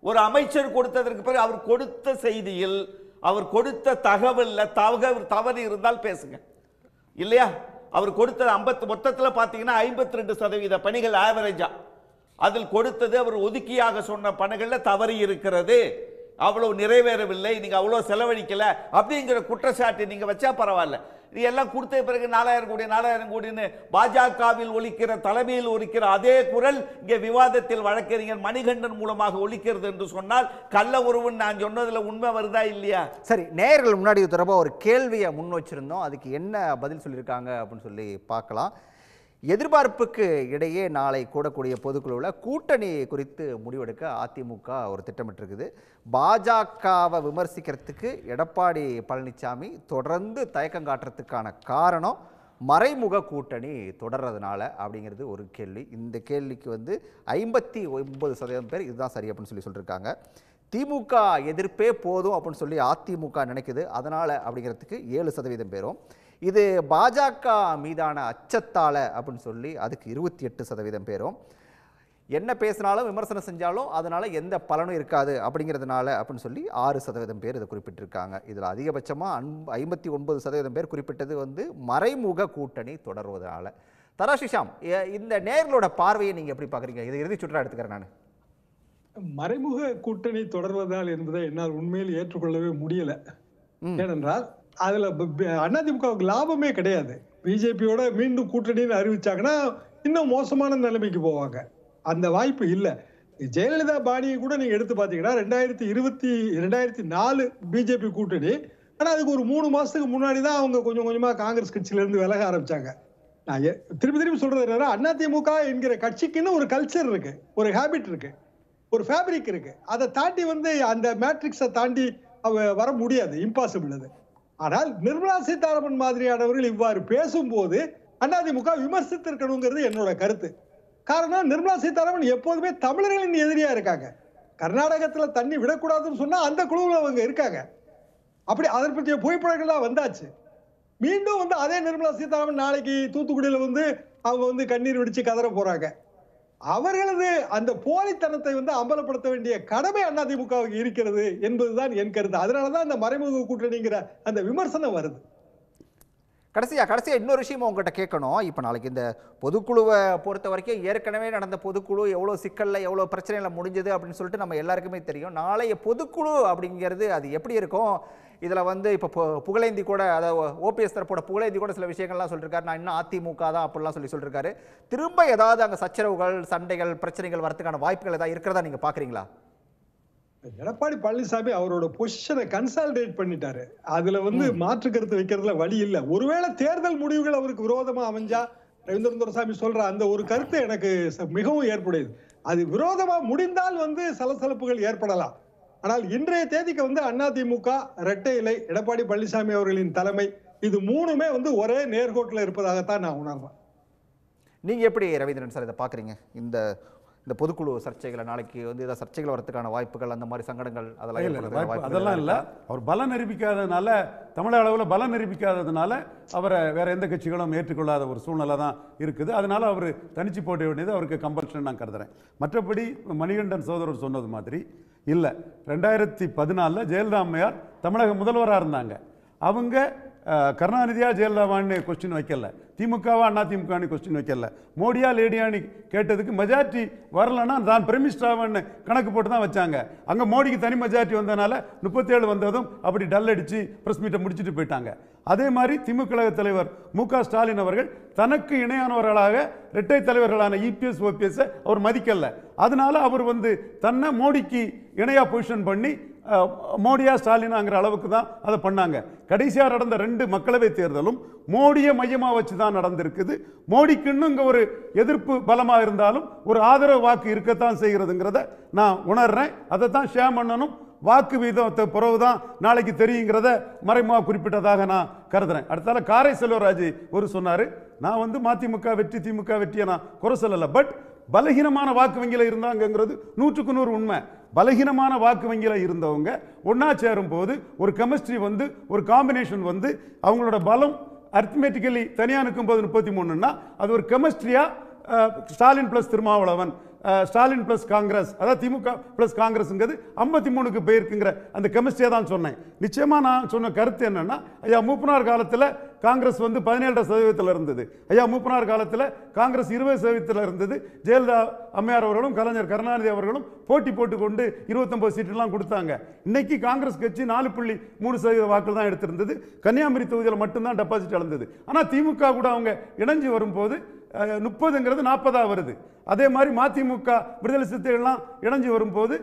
ஒரு அமைச்சர் கொடுத்ததற்கு பிறகு அவர் கொடுத்த செய்தியில் அவர் கொடுத்த தகவலில் தக தவறு இருந்தால் பேசுங்க இல்லையா அவர் கொடுத்தது ஐம்பத்து மொத்தத்தில் பார்த்தீங்கன்னா ஐம்பத்தி ரெண்டு சதவீத பணிகள் ஆவரேஜா அதில் கொடுத்தது அவர் ஒதுக்கியாக சொன்ன பணிகளில் தவறு இருக்கிறது அவ்வளோ நிறைவேறவில்லை நீங்கள் அவ்வளோ செலவழிக்கலை அப்படிங்கிற குற்றச்சாட்டு நீங்கள் வச்சா பரவாயில்ல நீ எல்லாம் கொடுத்த பிறகு நாலாயிரம் கோடி நாலாயிரம் கோடின்னு பாஜகவில் ஒழிக்கிற தலைமையில் ஒழிக்கிற அதே குரல் இங்கே விவாதத்தில் வழக்கறிஞர் மணிகண்டன் மூலமாக ஒழிக்கிறது என்று சொன்னால் கள்ள உறவுன்னு நான் சொன்னதில் உண்மை வருதா இல்லையா சரி நேயர்கள் முன்னாடி தொடர்பாக ஒரு கேள்வியை முன் வச்சிருந்தோம் அதுக்கு என்ன பதில் சொல்லியிருக்காங்க அப்படின்னு சொல்லி பார்க்கலாம் எதிர்பார்ப்புக்கு இடையே நாளை கூடக்கூடிய பொதுக்குழுவில் கூட்டணி குறித்து முடிவெடுக்க அதிமுக ஒரு திட்டமிட்டிருக்குது பாஜகவை விமர்சிக்கிறதுக்கு எடப்பாடி பழனிசாமி தொடர்ந்து தயக்கம் காட்டுறதுக்கான காரணம் மறைமுக கூட்டணி தொடர்றதுனால அப்படிங்கிறது ஒரு கேள்வி இந்த கேள்விக்கு வந்து ஐம்பத்தி ஒன்பது சதவீதம் பேர் இதுதான் சரி அப்படின்னு சொல்லி சொல்லியிருக்காங்க திமுக எதிர்ப்பே போதும் அப்படின்னு சொல்லி அதிமுக நினைக்குது அதனால் அப்படிங்கிறதுக்கு ஏழு சதவீதம் பேரும் இது பாஜக மீதான அச்சத்தால் அப்படின்னு சொல்லி அதுக்கு இருபத்தி எட்டு சதவீதம் பேரும் என்ன பேசினாலும் விமர்சனம் செஞ்சாலும் அதனால் எந்த பலனும் இருக்காது அப்படிங்கிறதுனால அப்படின்னு சொல்லி ஆறு சதவீதம் பேர் இதை குறிப்பிட்டிருக்காங்க இதில் அதிகபட்சமாக அன் ஐம்பத்தி ஒன்பது சதவீதம் பேர் குறிப்பிட்டது வந்து மறைமுக கூட்டணி தொடர்வதனால தராசிஷாம் இந்த நேர்களோட பார்வையை நீங்கள் எப்படி பார்க்குறீங்க இதை இறுதி சுற்றா எடுத்துக்கிறேன் நான் மறைமுக கூட்டணி தொடர்வதால் என்பதை என்னால் உண்மையில் ஏற்றுக்கொள்ளவே முடியல ஏனென்றால் அதுல அதிமுகவுக்கு லாபமே கிடையாது பிஜேபியோட மீண்டும் கூட்டணின்னு அறிவிச்சாங்கன்னா இன்னும் மோசமான நிலைமைக்கு போவாங்க அந்த வாய்ப்பு இல்லை ஜெயலலிதா பாணியை கூட நீங்க எடுத்து பாத்தீங்கன்னா ரெண்டாயிரத்தி இருபத்தி ரெண்டாயிரத்தி நாலு பிஜேபி கூட்டணி ஆனா அதுக்கு ஒரு மூணு மாசத்துக்கு முன்னாடி தான் அவங்க கொஞ்சம் கொஞ்சமா காங்கிரஸ் கட்சியில இருந்து விலக ஆரம்பிச்சாங்க நான் திருப்பி திருப்பி சொல்றது என்னன்னா அதிமுக என்கிற கட்சிக்குன்னு ஒரு கல்ச்சர் இருக்கு ஒரு ஹேபிட் இருக்கு ஒரு ஃபேப்ரிக் இருக்கு அதை தாண்டி வந்து அந்த மேட்ரிக்ஸை தாண்டி வர முடியாது இம்பாசிபிள் அது ஆனால் நிர்மலா சீதாராமன் மாதிரியானவர்கள் இவ்வாறு பேசும்போது அதிமுக விமர்சித்திருக்கணுங்கிறது என்னோட கருத்து காரணம் நிர்மலா சீதாராமன் எப்போதுமே தமிழர்களின் எதிரியா இருக்காங்க கர்நாடகத்தில் தண்ணி விடக்கூடாதுன்னு சொன்னால் அந்த குழுவில் அவங்க இருக்காங்க அப்படி அதை பற்றிய புகைப்படங்கள்லாம் வந்தாச்சு மீண்டும் வந்து அதே நிர்மலா சீதாராமன் நாளைக்கு தூத்துக்குடியில் வந்து அவங்க வந்து கண்ணீர் வெடிச்சு கதற போறாங்க அவர்களது அந்த போலித்தனத்தை வந்து அம்பலப்படுத்த வேண்டிய கடமை அதிமுகவுக்கு இருக்கிறது என்பதுதான் என் கருத்து அதனாலதான் அந்த மறைமுக கூட்டணிங்கிற அந்த விமர்சனம் வருது கடைசியாக கடைசியாக இன்னொரு விஷயமும் உங்கள்கிட்ட கேட்கணும் இப்போ நாளைக்கு இந்த பொதுக்குழுவை பொறுத்த வரைக்கும் ஏற்கனவே நடந்த பொதுக்குழு எவ்வளோ சிக்கலில் எவ்வளோ பிரச்சனைல முடிஞ்சது அப்படின்னு சொல்லிட்டு நம்ம எல்லாருக்குமே தெரியும் நாளைய பொதுக்குழு அப்படிங்கிறது அது எப்படி இருக்கும் இதில் வந்து இப்போ புகழேந்தி கூட அதாவது ஓபிஎஸ் தரப்போட புகழேந்தி கூட சில விஷயங்கள்லாம் சொல்லியிருக்காரு நான் இன்னும் அதிமுக தான் அப்படிலாம் சொல்லி சொல்லியிருக்காரு திரும்ப ஏதாவது அங்கே சச்சரவுகள் சண்டைகள் பிரச்சனைகள் வரதுக்கான வாய்ப்புகள் ஏதாவது இருக்கிறதா நீங்கள் பார்க்குறீங்களா எடப்பாடி பழனிசாமி அவரோட பொசிஷனை கன்சாலிடேட் பண்ணிட்டாரு அதுல வந்து மாற்று கருத்து வைக்கிறதுல வழி இல்லை ஒருவேளை தேர்தல் முடிவுகள் அவருக்கு விரோதமா அமைஞ்சா ரவீந்திரன் துரசாமி சொல்ற அந்த ஒரு கருத்து எனக்கு மிகவும் ஏற்புடையது அது விரோதமா முடிந்தால் வந்து சலசலப்புகள் ஏற்படலாம் ஆனால் இன்றைய தேதிக்கு வந்து அதிமுக இரட்டை இலை எடப்பாடி பழனிசாமி அவர்களின் தலைமை இது மூணுமே வந்து ஒரே நேர்கோட்டில் இருப்பதாகத்தான் நான் உணர்வேன் நீங்கள் எப்படி ரவீந்திரன் சார் இதை பார்க்குறீங்க இந்த இந்த பொதுக்குழு சர்ச்சைகளை நாளைக்கு வந்து ஏதாவது சர்ச்சைகள் வரதுக்கான வாய்ப்புகள் அந்த மாதிரி சங்கடங்கள் அதெல்லாம் அதெல்லாம் இல்லை அவர் பலம் நிரூபிக்காததுனால தமிழக அளவில் பலம் நிரூபிக்காததுனால அவரை வேற எந்த கட்சிகளும் ஏற்றுக்கொள்ளாத ஒரு சூழ்நிலை தான் இருக்குது அதனால அவர் தனிச்சு போட்ட வேண்டியது அவருக்கு கம்பல்ஷன் நான் கருதுறேன் மற்றபடி மணிகண்டன் சோதரர் சொன்னது மாதிரி இல்லை ரெண்டாயிரத்தி பதினாலில் ஜெயலலிதா அம்மையார் தமிழக முதல்வராக இருந்தாங்க அவங்க கருணாநிதியா ஜெயலலிதாவான்னு கொஸ்டின் வைக்கல திமுகவா அண்ணா திமுகன்னு கொஸ்டின் வைக்கல மோடியா லேடியான்னு கேட்டதுக்கு மெஜாரிட்டி வரலன்னா தான் பிரமிஸ்டாவன்னு கணக்கு போட்டு தான் வச்சாங்க அங்கே மோடிக்கு தனி மெஜாரிட்டி வந்தனால முப்பத்தேழு வந்ததும் அப்படி டல் அடித்து ப்ரெஸ் மீட்டை முடிச்சுட்டு போயிட்டாங்க அதே மாதிரி திமுக தலைவர் மு ஸ்டாலின் அவர்கள் தனக்கு இணையானவர்களாக இரட்டை தலைவர்களான இபிஎஸ் e ஓபிஎஸ்ஸை அவர் மதிக்கலை அதனால அவர் வந்து தன்னை மோடிக்கு இணையாக பொசிஷன் பண்ணி மோடியா ஸ்டாலினாங்கிற அளவுக்கு தான் அதை பண்ணாங்க கடைசியாக நடந்த ரெண்டு மக்களவை தேர்தலும் மோடியை மையமாக வச்சு தான் நடந்திருக்குது மோடிக்குன்னு இங்கே ஒரு எதிர்ப்பு பலமாக இருந்தாலும் ஒரு ஆதரவு வாக்கு இருக்கத்தான் செய்கிறதுங்கிறத நான் உணர்றேன் அதை தான் ஷே பண்ணணும் வாக்கு வீதத்தை பிறகு தான் நாளைக்கு தெரியுங்கிறத மறைமுக குறிப்பிட்டதாக நான் கருதுறேன் அடுத்தால காரை செல்வராஜ் ஒரு சொன்னார் நான் வந்து மதிமுக வெற்றி திமுக வெற்றியை நான் குறை சொல்லலை பட் பலகீனமான வாக்கு வங்கியில் இருந்தாங்கங்கிறது நூற்றுக்கு நூறு உண்மை பலகீனமான வாக்கு வங்கியில் இருந்தவங்க ஒன்றா சேரும் போது ஒரு கெமிஸ்ட்ரி வந்து ஒரு காம்பினேஷன் வந்து அவங்களோட பலம் அர்த்மெட்டிக்கலி தனியாக நிற்கும் போது முப்பத்தி மூணுன்னா அது ஒரு கெமிஸ்ட்ரியாக ஸ்டாலின் ப்ளஸ் திருமாவளவன் ஸ்டாலின் ப்ளஸ் காங்கிரஸ் அதாவது திமுக ப்ளஸ் காங்கிரஸுங்கிறது ஐம்பத்தி மூணுக்கு போயிருக்குங்கிற அந்த கெமிஸ்ட்ரியை தான் சொன்னேன் நிச்சயமாக நான் சொன்ன கருத்து என்னென்னா ஐயா மூப்பனார் காலத்தில் காங்கிரஸ் வந்து பதினேழரை சதவீதத்தில் இருந்தது ஐயா மூப்பனார் காலத்தில் காங்கிரஸ் இருபது சதவீதத்தில் இருந்தது ஜெயலலிதா அம்மையார் அவர்களும் கலைஞர் கருணாநிதி அவர்களும் போட்டி போட்டுக்கொண்டு இருபத்தொம்பது சீட்டுலாம் கொடுத்தாங்க இன்னைக்கு காங்கிரஸ் கட்சி நாலு புள்ளி மூணு சதவீத வாக்கள் தான் எடுத்திருந்தது கன்னியாகுமரி தொகுதியில் மட்டும்தான் டெபாசிட் இழந்தது ஆனால் திமுக கூட அவங்க இணைஞ்சு வரும்போது முப்பதுங்கிறது நாற்பதாக வருது அதே மாதிரி மதிமுக விடுதலை சிறுத்தைகள்லாம் இணைஞ்சு வரும்போது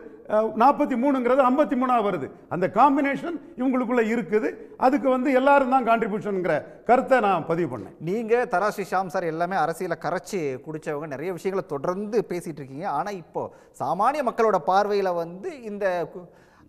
நாற்பத்தி மூணுங்கிறது ஐம்பத்தி மூணாக வருது அந்த காம்பினேஷன் இவங்களுக்குள்ளே இருக்குது அதுக்கு வந்து எல்லாரும் தான் கான்ட்ரிபியூஷனுங்கிற கருத்தை நான் பதிவு பண்ணேன் நீங்கள் தராசி ஷாம் சார் எல்லாமே அரசியலில் கரைச்சி குடித்தவங்க நிறைய விஷயங்களை தொடர்ந்து பேசிகிட்டு இருக்கீங்க ஆனால் இப்போது சாமானிய மக்களோட பார்வையில் வந்து இந்த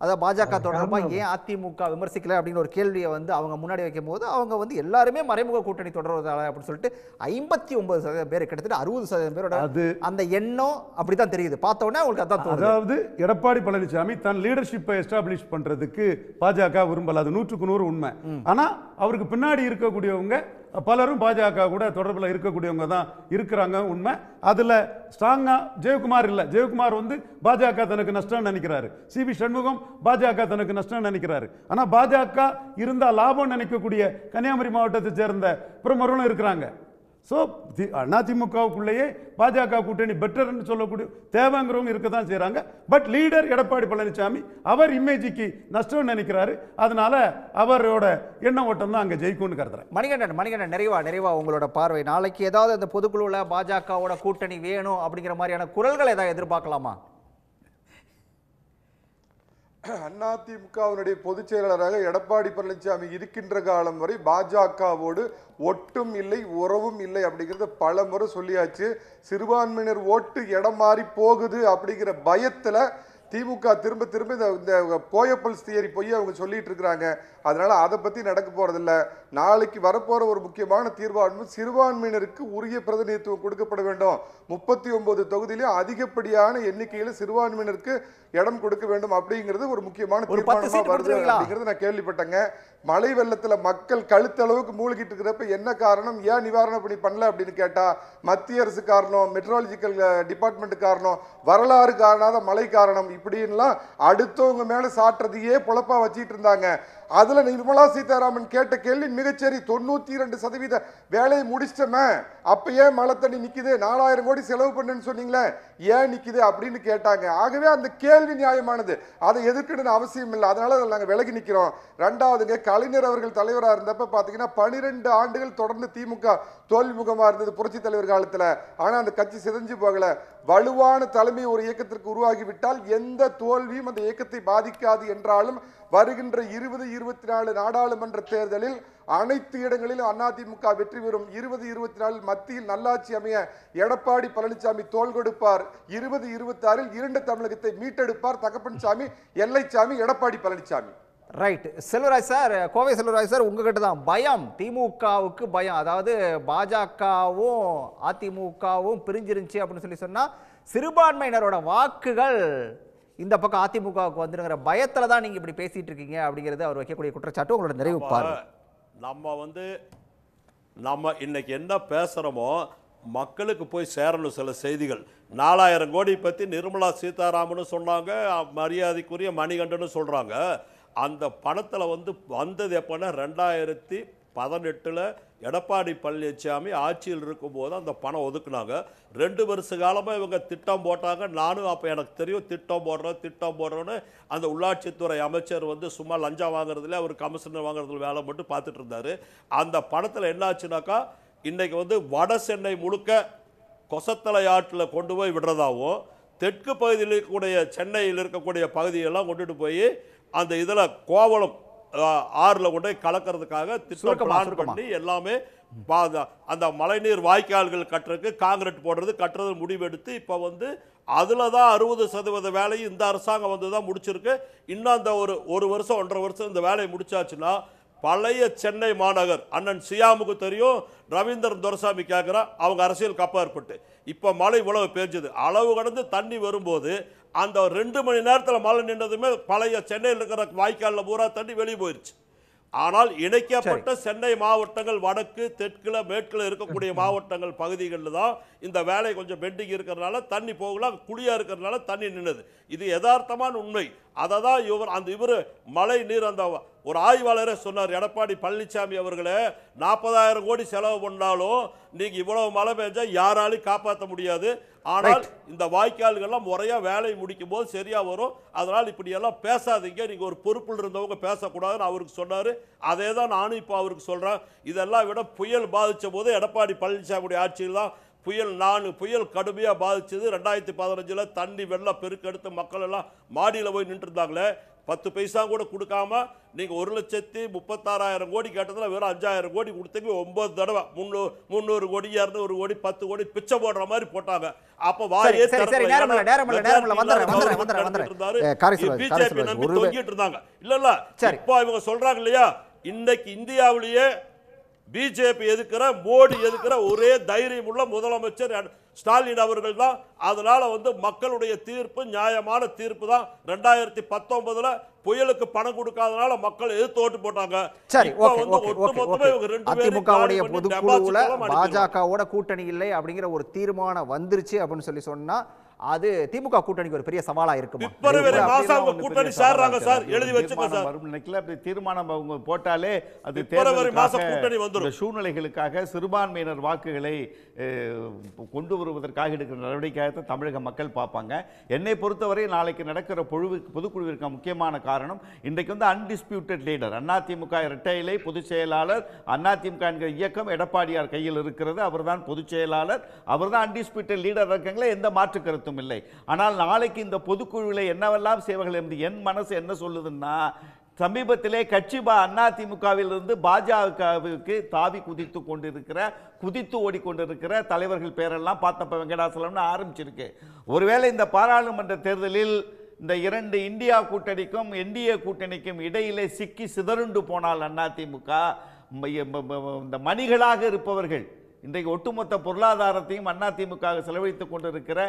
அதாவது பாஜக தொடர்பாக ஏன் அதிமுக விமர்சிக்கல அப்படின்னு ஒரு கேள்வியை வந்து அவங்க முன்னாடி வைக்கும் போது அவங்க வந்து எல்லாருமே மறைமுக கூட்டணி தொடர்வதால அப்படின்னு சொல்லிட்டு ஐம்பத்தி ஒன்பது சதவீதம் பேர் கிட்டத்தட்ட அறுபது சதவீதம் பேரோட அது அந்த எண்ணம் தான் தெரியுது பார்த்தோன்னே அவங்களுக்கு அதான் அதாவது எடப்பாடி பழனிசாமி தன் லீடர்ஷிப்பை எஸ்டாப்ளிஷ் பண்றதுக்கு பாஜக விரும்பல அது நூற்றுக்கு நூறு உண்மை ஆனால் அவருக்கு பின்னாடி இருக்கக்கூடியவங்க பலரும் பாஜக கூட தொடர்பில் இருக்கக்கூடியவங்க தான் இருக்கிறாங்க உண்மை அதில் ஸ்ட்ராங்காக ஜெயக்குமார் இல்லை ஜெயக்குமார் வந்து பாஜக தனக்கு நஷ்டம் நினைக்கிறாரு சி வி சண்முகம் பாஜக தனக்கு நஷ்டம் நினைக்கிறாரு ஆனால் பாஜக இருந்தால் லாபம் நினைக்கக்கூடிய கன்னியாகுமரி மாவட்டத்தை சேர்ந்த பிரமரும் இருக்கிறாங்க ஸோ தி அதிமுகவுக்குள்ளேயே பாஜக கூட்டணி பெட்டர்னு சொல்லக்கூடிய தேவைங்கிறவங்க இருக்க தான் செய்கிறாங்க பட் லீடர் எடப்பாடி பழனிசாமி அவர் இமேஜிக்கு நஷ்டம்னு நினைக்கிறாரு அதனால அவரோட எண்ண ஓட்டம் தான் அங்கே ஜெயிக்கும்னு கருதுறேன் மணிகண்டன் மணிகண்டன் நிறைவா நிறைவா உங்களோட பார்வை நாளைக்கு ஏதாவது அந்த பொதுக்குழுவில் பாஜகவோட கூட்டணி வேணும் அப்படிங்கிற மாதிரியான குரல்களை ஏதாவது எதிர்பார்க்கலாமா அதிமுகவினுடைய பொதுச் செயலாளராக எடப்பாடி பழனிசாமி இருக்கின்ற காலம் வரை பாஜகவோடு ஒட்டும் இல்லை உறவும் இல்லை அப்படிங்கிறத பல முறை சொல்லியாச்சு சிறுபான்மையினர் ஓட்டு இடம் மாறி போகுது அப்படிங்கிற பயத்தில் திமுக திரும்ப திரும்ப இந்த இந்த கோயப்பல்ஸ் தியரி போய் அவங்க சொல்லிட்டு இருக்கிறாங்க அதனால அதை பற்றி நடக்க போகிறதில்ல நாளைக்கு வரப்போகிற ஒரு முக்கியமான தீர்வான்மை சிறுபான்மையினருக்கு உரிய பிரதிநிதித்துவம் கொடுக்கப்பட வேண்டும் முப்பத்தி ஒன்பது தொகுதியிலே அதிகப்படியான எண்ணிக்கையில சிறுபான்மையினருக்கு இடம் கொடுக்க வேண்டும் அப்படிங்கிறது ஒரு முக்கியமான தீர்மானமாக வருது அப்படிங்கிறது நான் கேள்விப்பட்டேங்க மழை வெள்ளத்தில் மக்கள் கழுத்தளவுக்கு மூழ்கிட்டு இருக்கிறப்ப என்ன காரணம் ஏன் நிவாரணம் பண்ணி பண்ணல அப்படின்னு கேட்டா மத்திய அரசு காரணம் மெட்ரலாஜிக்கல் டிபார்ட்மெண்ட் காரணம் வரலாறு காரணாத மழை காரணம் இப்படின்லாம் அடுத்தவங்க மேல சாட்டுறதையே புழப்பா வச்சுட்டு இருந்தாங்க அதில் நிர்மலா சீதாராமன் கேட்ட கேள்வி மிகச்சரி தொண்ணூற்றி ரெண்டு சதவீத வேலையை முடிச்சிட்டமே அப்போ ஏன் மழை தண்ணி நிற்கிது நாலாயிரம் கோடி செலவு பண்ணுன்னு சொன்னீங்களே ஏன் நிற்கிது அப்படின்னு கேட்டாங்க ஆகவே அந்த கேள்வி நியாயமானது அதை எதிர்க்கணும்னு அவசியம் இல்லை அதனால் அதில் நாங்கள் விலகி நிற்கிறோம் ரெண்டாவதுங்க கலைஞர் அவர்கள் தலைவராக இருந்தப்போ பார்த்தீங்கன்னா பனிரெண்டு ஆண்டுகள் தொடர்ந்து திமுக தோல்விமுகமாக இருந்தது புரட்சி தலைவர் காலத்தில் ஆனால் அந்த கட்சி சிதஞ்சு போகலை வலுவான தலைமை ஒரு இயக்கத்திற்கு உருவாகிவிட்டால் எந்த தோல்வியும் அந்த இயக்கத்தை பாதிக்காது என்றாலும் வருகின்ற இருபது இருபத்தி நாலு நாடாளுமன்ற தேர்தலில் அனைத்து இடங்களிலும் அதிமுக வெற்றி பெறும் இருபது இருபத்தி நாலில் மத்தியில் நல்லாட்சி அமைய எடப்பாடி பழனிசாமி தோல் கொடுப்பார் இருபது இருபத்தி ஆறில் இரண்டு தமிழகத்தை மீட்டெடுப்பார் தகப்பன் சாமி எல்லைச்சாமி Edappadi Palaniswami right Selvaraj sir Kovai Selvaraj sir உங்ககிட்ட தான் பயம் திமுகவுக்கு பயம் அதாவது பாஜகவும் அதிமுகவும் பிரிஞ்சிருந்துச்சு அப்படின்னு சொல்லி சொன்னால் சிறுபான்மையினரோட வாக்குகள் இந்த பக்கம் அதிமுகவுக்கு வந்துருங்கிற பயத்தில் தான் நீங்கள் இப்படி பேசிகிட்டு இருக்கீங்க அப்படிங்கிறது அவர் வைக்கக்கூடிய குற்றச்சாட்டு உங்களோட நிறைவு பாரு நம்ம வந்து நம்ம இன்னைக்கு என்ன பேசுகிறோமோ மக்களுக்கு போய் சேரணும் சில செய்திகள் நாலாயிரம் கோடி பற்றி நிர்மலா சீதாராமன் சொன்னாங்க மரியாதைக்குரிய மணிகண்டன் சொல்கிறாங்க அந்த பணத்தில் வந்து வந்தது எப்போன்னா ரெண்டாயிரத்தி பதினெட்டில் எடப்பாடி பழனிசாமி ஆட்சியில் இருக்கும்போது அந்த பணம் ஒதுக்குனாங்க ரெண்டு வருஷ காலமாக இவங்க திட்டம் போட்டாங்க நானும் அப்போ எனக்கு தெரியும் திட்டம் போடுறோம் திட்டம் போடுறோன்னு அந்த உள்ளாட்சித்துறை அமைச்சர் வந்து சும்மா லஞ்சம் வாங்குறதுல அவர் கமிஷனர் வாங்குறதுல வேலை மட்டும் பார்த்துட்டு இருந்தார் அந்த பணத்தில் என்னாச்சுனாக்கா இன்றைக்கி வந்து வட சென்னை முழுக்க கொசத்தலை ஆற்றில் கொண்டு போய் விடுறதாகவும் தெற்கு பகுதியில் இருக்கக்கூடிய சென்னையில் இருக்கக்கூடிய பகுதியெல்லாம் கொண்டுட்டு போய் அந்த இதில் கோவலம் ஆறில் கொண்டு கலக்கிறதுக்காக திட்டம் பண்ணி எல்லாமே அந்த மழைநீர் வாய்க்கால்கள் கட்டுறதுக்கு காங்கிரீட் போடுறது கட்டுறது முடிவெடுத்து இப்போ வந்து அதில் தான் அறுபது சதவீத வேலையும் இந்த அரசாங்கம் வந்து தான் முடிச்சிருக்கு இன்னும் அந்த ஒரு ஒரு வருஷம் ஒன்றரை வருஷம் இந்த வேலையை முடிச்சாச்சுன்னா பழைய சென்னை மாநகர் அண்ணன் சியாமுக்கு தெரியும் ரவீந்திரன் துரசாமி கேட்குறா அவங்க அரசியல் ஏற்பட்டு இப்போ மழை உழவு பேஞ்சுது அளவு கடந்து தண்ணி வரும்போது அந்த ரெண்டு மணி நேரத்தில் மழை நின்றதுமே பழைய சென்னையில் இருக்கிற வாய்க்காலில் பூரா தண்ணி வெளியே போயிடுச்சு ஆனால் இணைக்கப்பட்ட சென்னை மாவட்டங்கள் வடக்கு தெற்குல மேற்குல இருக்கக்கூடிய மாவட்டங்கள் பகுதிகளில் தான் இந்த வேலை கொஞ்சம் பெண்டிங் இருக்கிறதுனால தண்ணி போகல குழியாக இருக்கிறதுனால தண்ணி நின்றுது இது யதார்த்தமான உண்மை அதை தான் இவர் அந்த இவர் மழை நீர் அந்த ஒரு ஆய்வாளரே சொன்னார் எடப்பாடி பழனிசாமி அவர்களே நாற்பதாயிரம் கோடி செலவு பண்ணாலும் நீங்கள் இவ்வளோ மழை பெஞ்சால் யாராலையும் காப்பாற்ற முடியாது ஆனால் இந்த வாய்க்கால்கள்லாம் முறையாக வேலையை முடிக்கும் போது சரியாக வரும் அதனால் இப்படியெல்லாம் பேசாதீங்க நீங்கள் ஒரு பொறுப்பில் இருந்தவங்க பேசக்கூடாதுன்னு அவருக்கு சொன்னார் அதே தான் நானும் இப்போ அவருக்கு சொல்கிறேன் இதெல்லாம் விட புயல் பாதித்த போது எடப்பாடி பழனிசாமியுடைய ஆட்சியில் தான் புயல் நாலு புயல் கடுமையாக பாதித்தது ரெண்டாயிரத்தி பதினஞ்சில் தண்ணி வெள்ளம் பெருக்கெடுத்து மக்கள் எல்லாம் மாடியில் போய் நின்றுருந்தாங்களே பத்து பைசா கூட கொடுக்காம நீங்கள் ஒரு லட்சத்தி முப்பத்தாறாயிரம் கோடி கேட்டதில் வெறும் அஞ்சாயிரம் கோடி கொடுத்தீங்க ஒம்பது தடவை முந்நூறு முந்நூறு கோடி இரநூறு கோடி பத்து கோடி பிச்சை போடுற மாதிரி போட்டாங்க அப்போ வாயே பிஜேபி நம்பி தொங்கிட்டு இருந்தாங்க இல்ல இல்ல இப்போ இவங்க சொல்றாங்க இல்லையா இன்னைக்கு இந்தியாவிலேயே பிஜேபி எதுக்கிற மோடி எதுக்கிற ஒரே தைரியம் உள்ள முதலமைச்சர் ஸ்டாலின் அவர்கள் தான் அதனால் வந்து மக்களுடைய தீர்ப்பு நியாயமான தீர்ப்பு தான் ரெண்டாயிரத்தி பத்தொன்பதுல புயலுக்கு பணம் கொடுக்காதனால மக்கள் எதிர்த்து ஓட்டு போட்டாங்க சரி அதிமுகவுடைய பொதுக்குழுவில் பாஜகவோட கூட்டணி இல்லை அப்படிங்கிற ஒரு தீர்மானம் வந்துருச்சு அப்படின்னு சொல்லி சொன்னா அது திமுக கூட்டணிக்கு ஒரு பெரிய சவாலா இருக்கும் கூட்டணி சார் எழுதி வச்சுங்க சார் வரும் அப்படி தீர்மானம் அவங்க போட்டாலே அது பிப்ரவரி மாசம் கூட்டணி வந்துடும் சூழ்நிலைகளுக்காக சிறுபான்மையினர் வாக்குகளை கொண்டு வருவதற்காக எடுக்கிற நடவடிக்கையாக தமிழக மக்கள் பார்ப்பாங்க என்னை பொறுத்தவரை நாளைக்கு நடக்கிற பொழுது பொதுக்குழுவிற்கு முக்கியமான காரணம் இன்றைக்கு வந்து அன்டிஸ்பியூட்டட் லீடர் அதிமுக இரட்டையிலை பொதுச் செயலாளர் அதிமுக என்கிற இயக்கம் எடப்பாடியார் கையில் இருக்கிறது அவர்தான் பொதுச் செயலாளர் அவர்தான் அன்டிஸ்பியூட்டட் லீடர் இருக்கங்களே எந்த மாற்று கருத்தும் கருத்தும் இல்லை ஆனால் நாளைக்கு இந்த பொதுக்குழுவில் என்னவெல்லாம் செய்வார்கள் என்று என் மனசு என்ன சொல்லுதுன்னா சமீபத்திலே கட்சி பா இருந்து பாஜகவுக்கு தாவி குதித்து கொண்டிருக்கிற குதித்து ஓடிக்கொண்டிருக்கிற தலைவர்கள் பேரெல்லாம் பார்த்தப்ப வெங்கடாசலம்னு ஆரம்பிச்சிருக்கு ஒருவேளை இந்த பாராளுமன்ற தேர்தலில் இந்த இரண்டு இந்தியா கூட்டணிக்கும் என்டிஏ கூட்டணிக்கும் இடையிலே சிக்கி சிதறுண்டு போனால் அதிமுக இந்த மணிகளாக இருப்பவர்கள் இன்றைக்கு ஒட்டுமொத்த பொருளாதாரத்தையும் திமுக செலவழித்துக் கொண்டிருக்கிற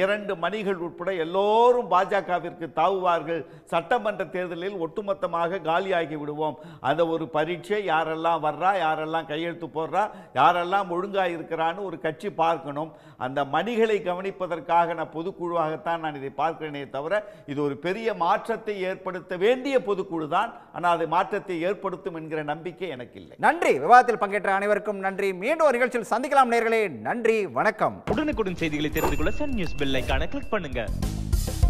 இரண்டு மணிகள் உட்பட எல்லோரும் பாஜகவிற்கு தாவுவார்கள் சட்டமன்ற தேர்தலில் ஒட்டுமொத்தமாக காலியாகி விடுவோம் அந்த ஒரு பரீட்சை யாரெல்லாம் வர்றா யாரெல்லாம் கையெழுத்து போடுறா யாரெல்லாம் ஒழுங்காக இருக்கிறான்னு ஒரு கட்சி பார்க்கணும் அந்த மணிகளை கவனிப்பதற்காக நான் பொதுக்குழுவாகத்தான் நான் இதை பார்க்கிறேனே தவிர இது ஒரு பெரிய மாற்றத்தை ஏற்படுத்த வேண்டிய பொதுக்குழு தான் ஆனால் அது மாற்றத்தை ஏற்படுத்தும் என்கிற நம்பிக்கை எனக்கு இல்லை நன்றி விவாதத்தில் பங்கேற்ற அனைவருக்கும் நன்றி மீண்டும் ஒரு நிகழ்ச்சி நிகழ்ச்சியில் சந்திக்கலாம் நேர்களே நன்றி வணக்கம் உடனுக்குடன் செய்திகளை தெரிந்து கொள்ள சன் நியூஸ் பெல் ஐக்கான கிளிக் பண்ணுங்க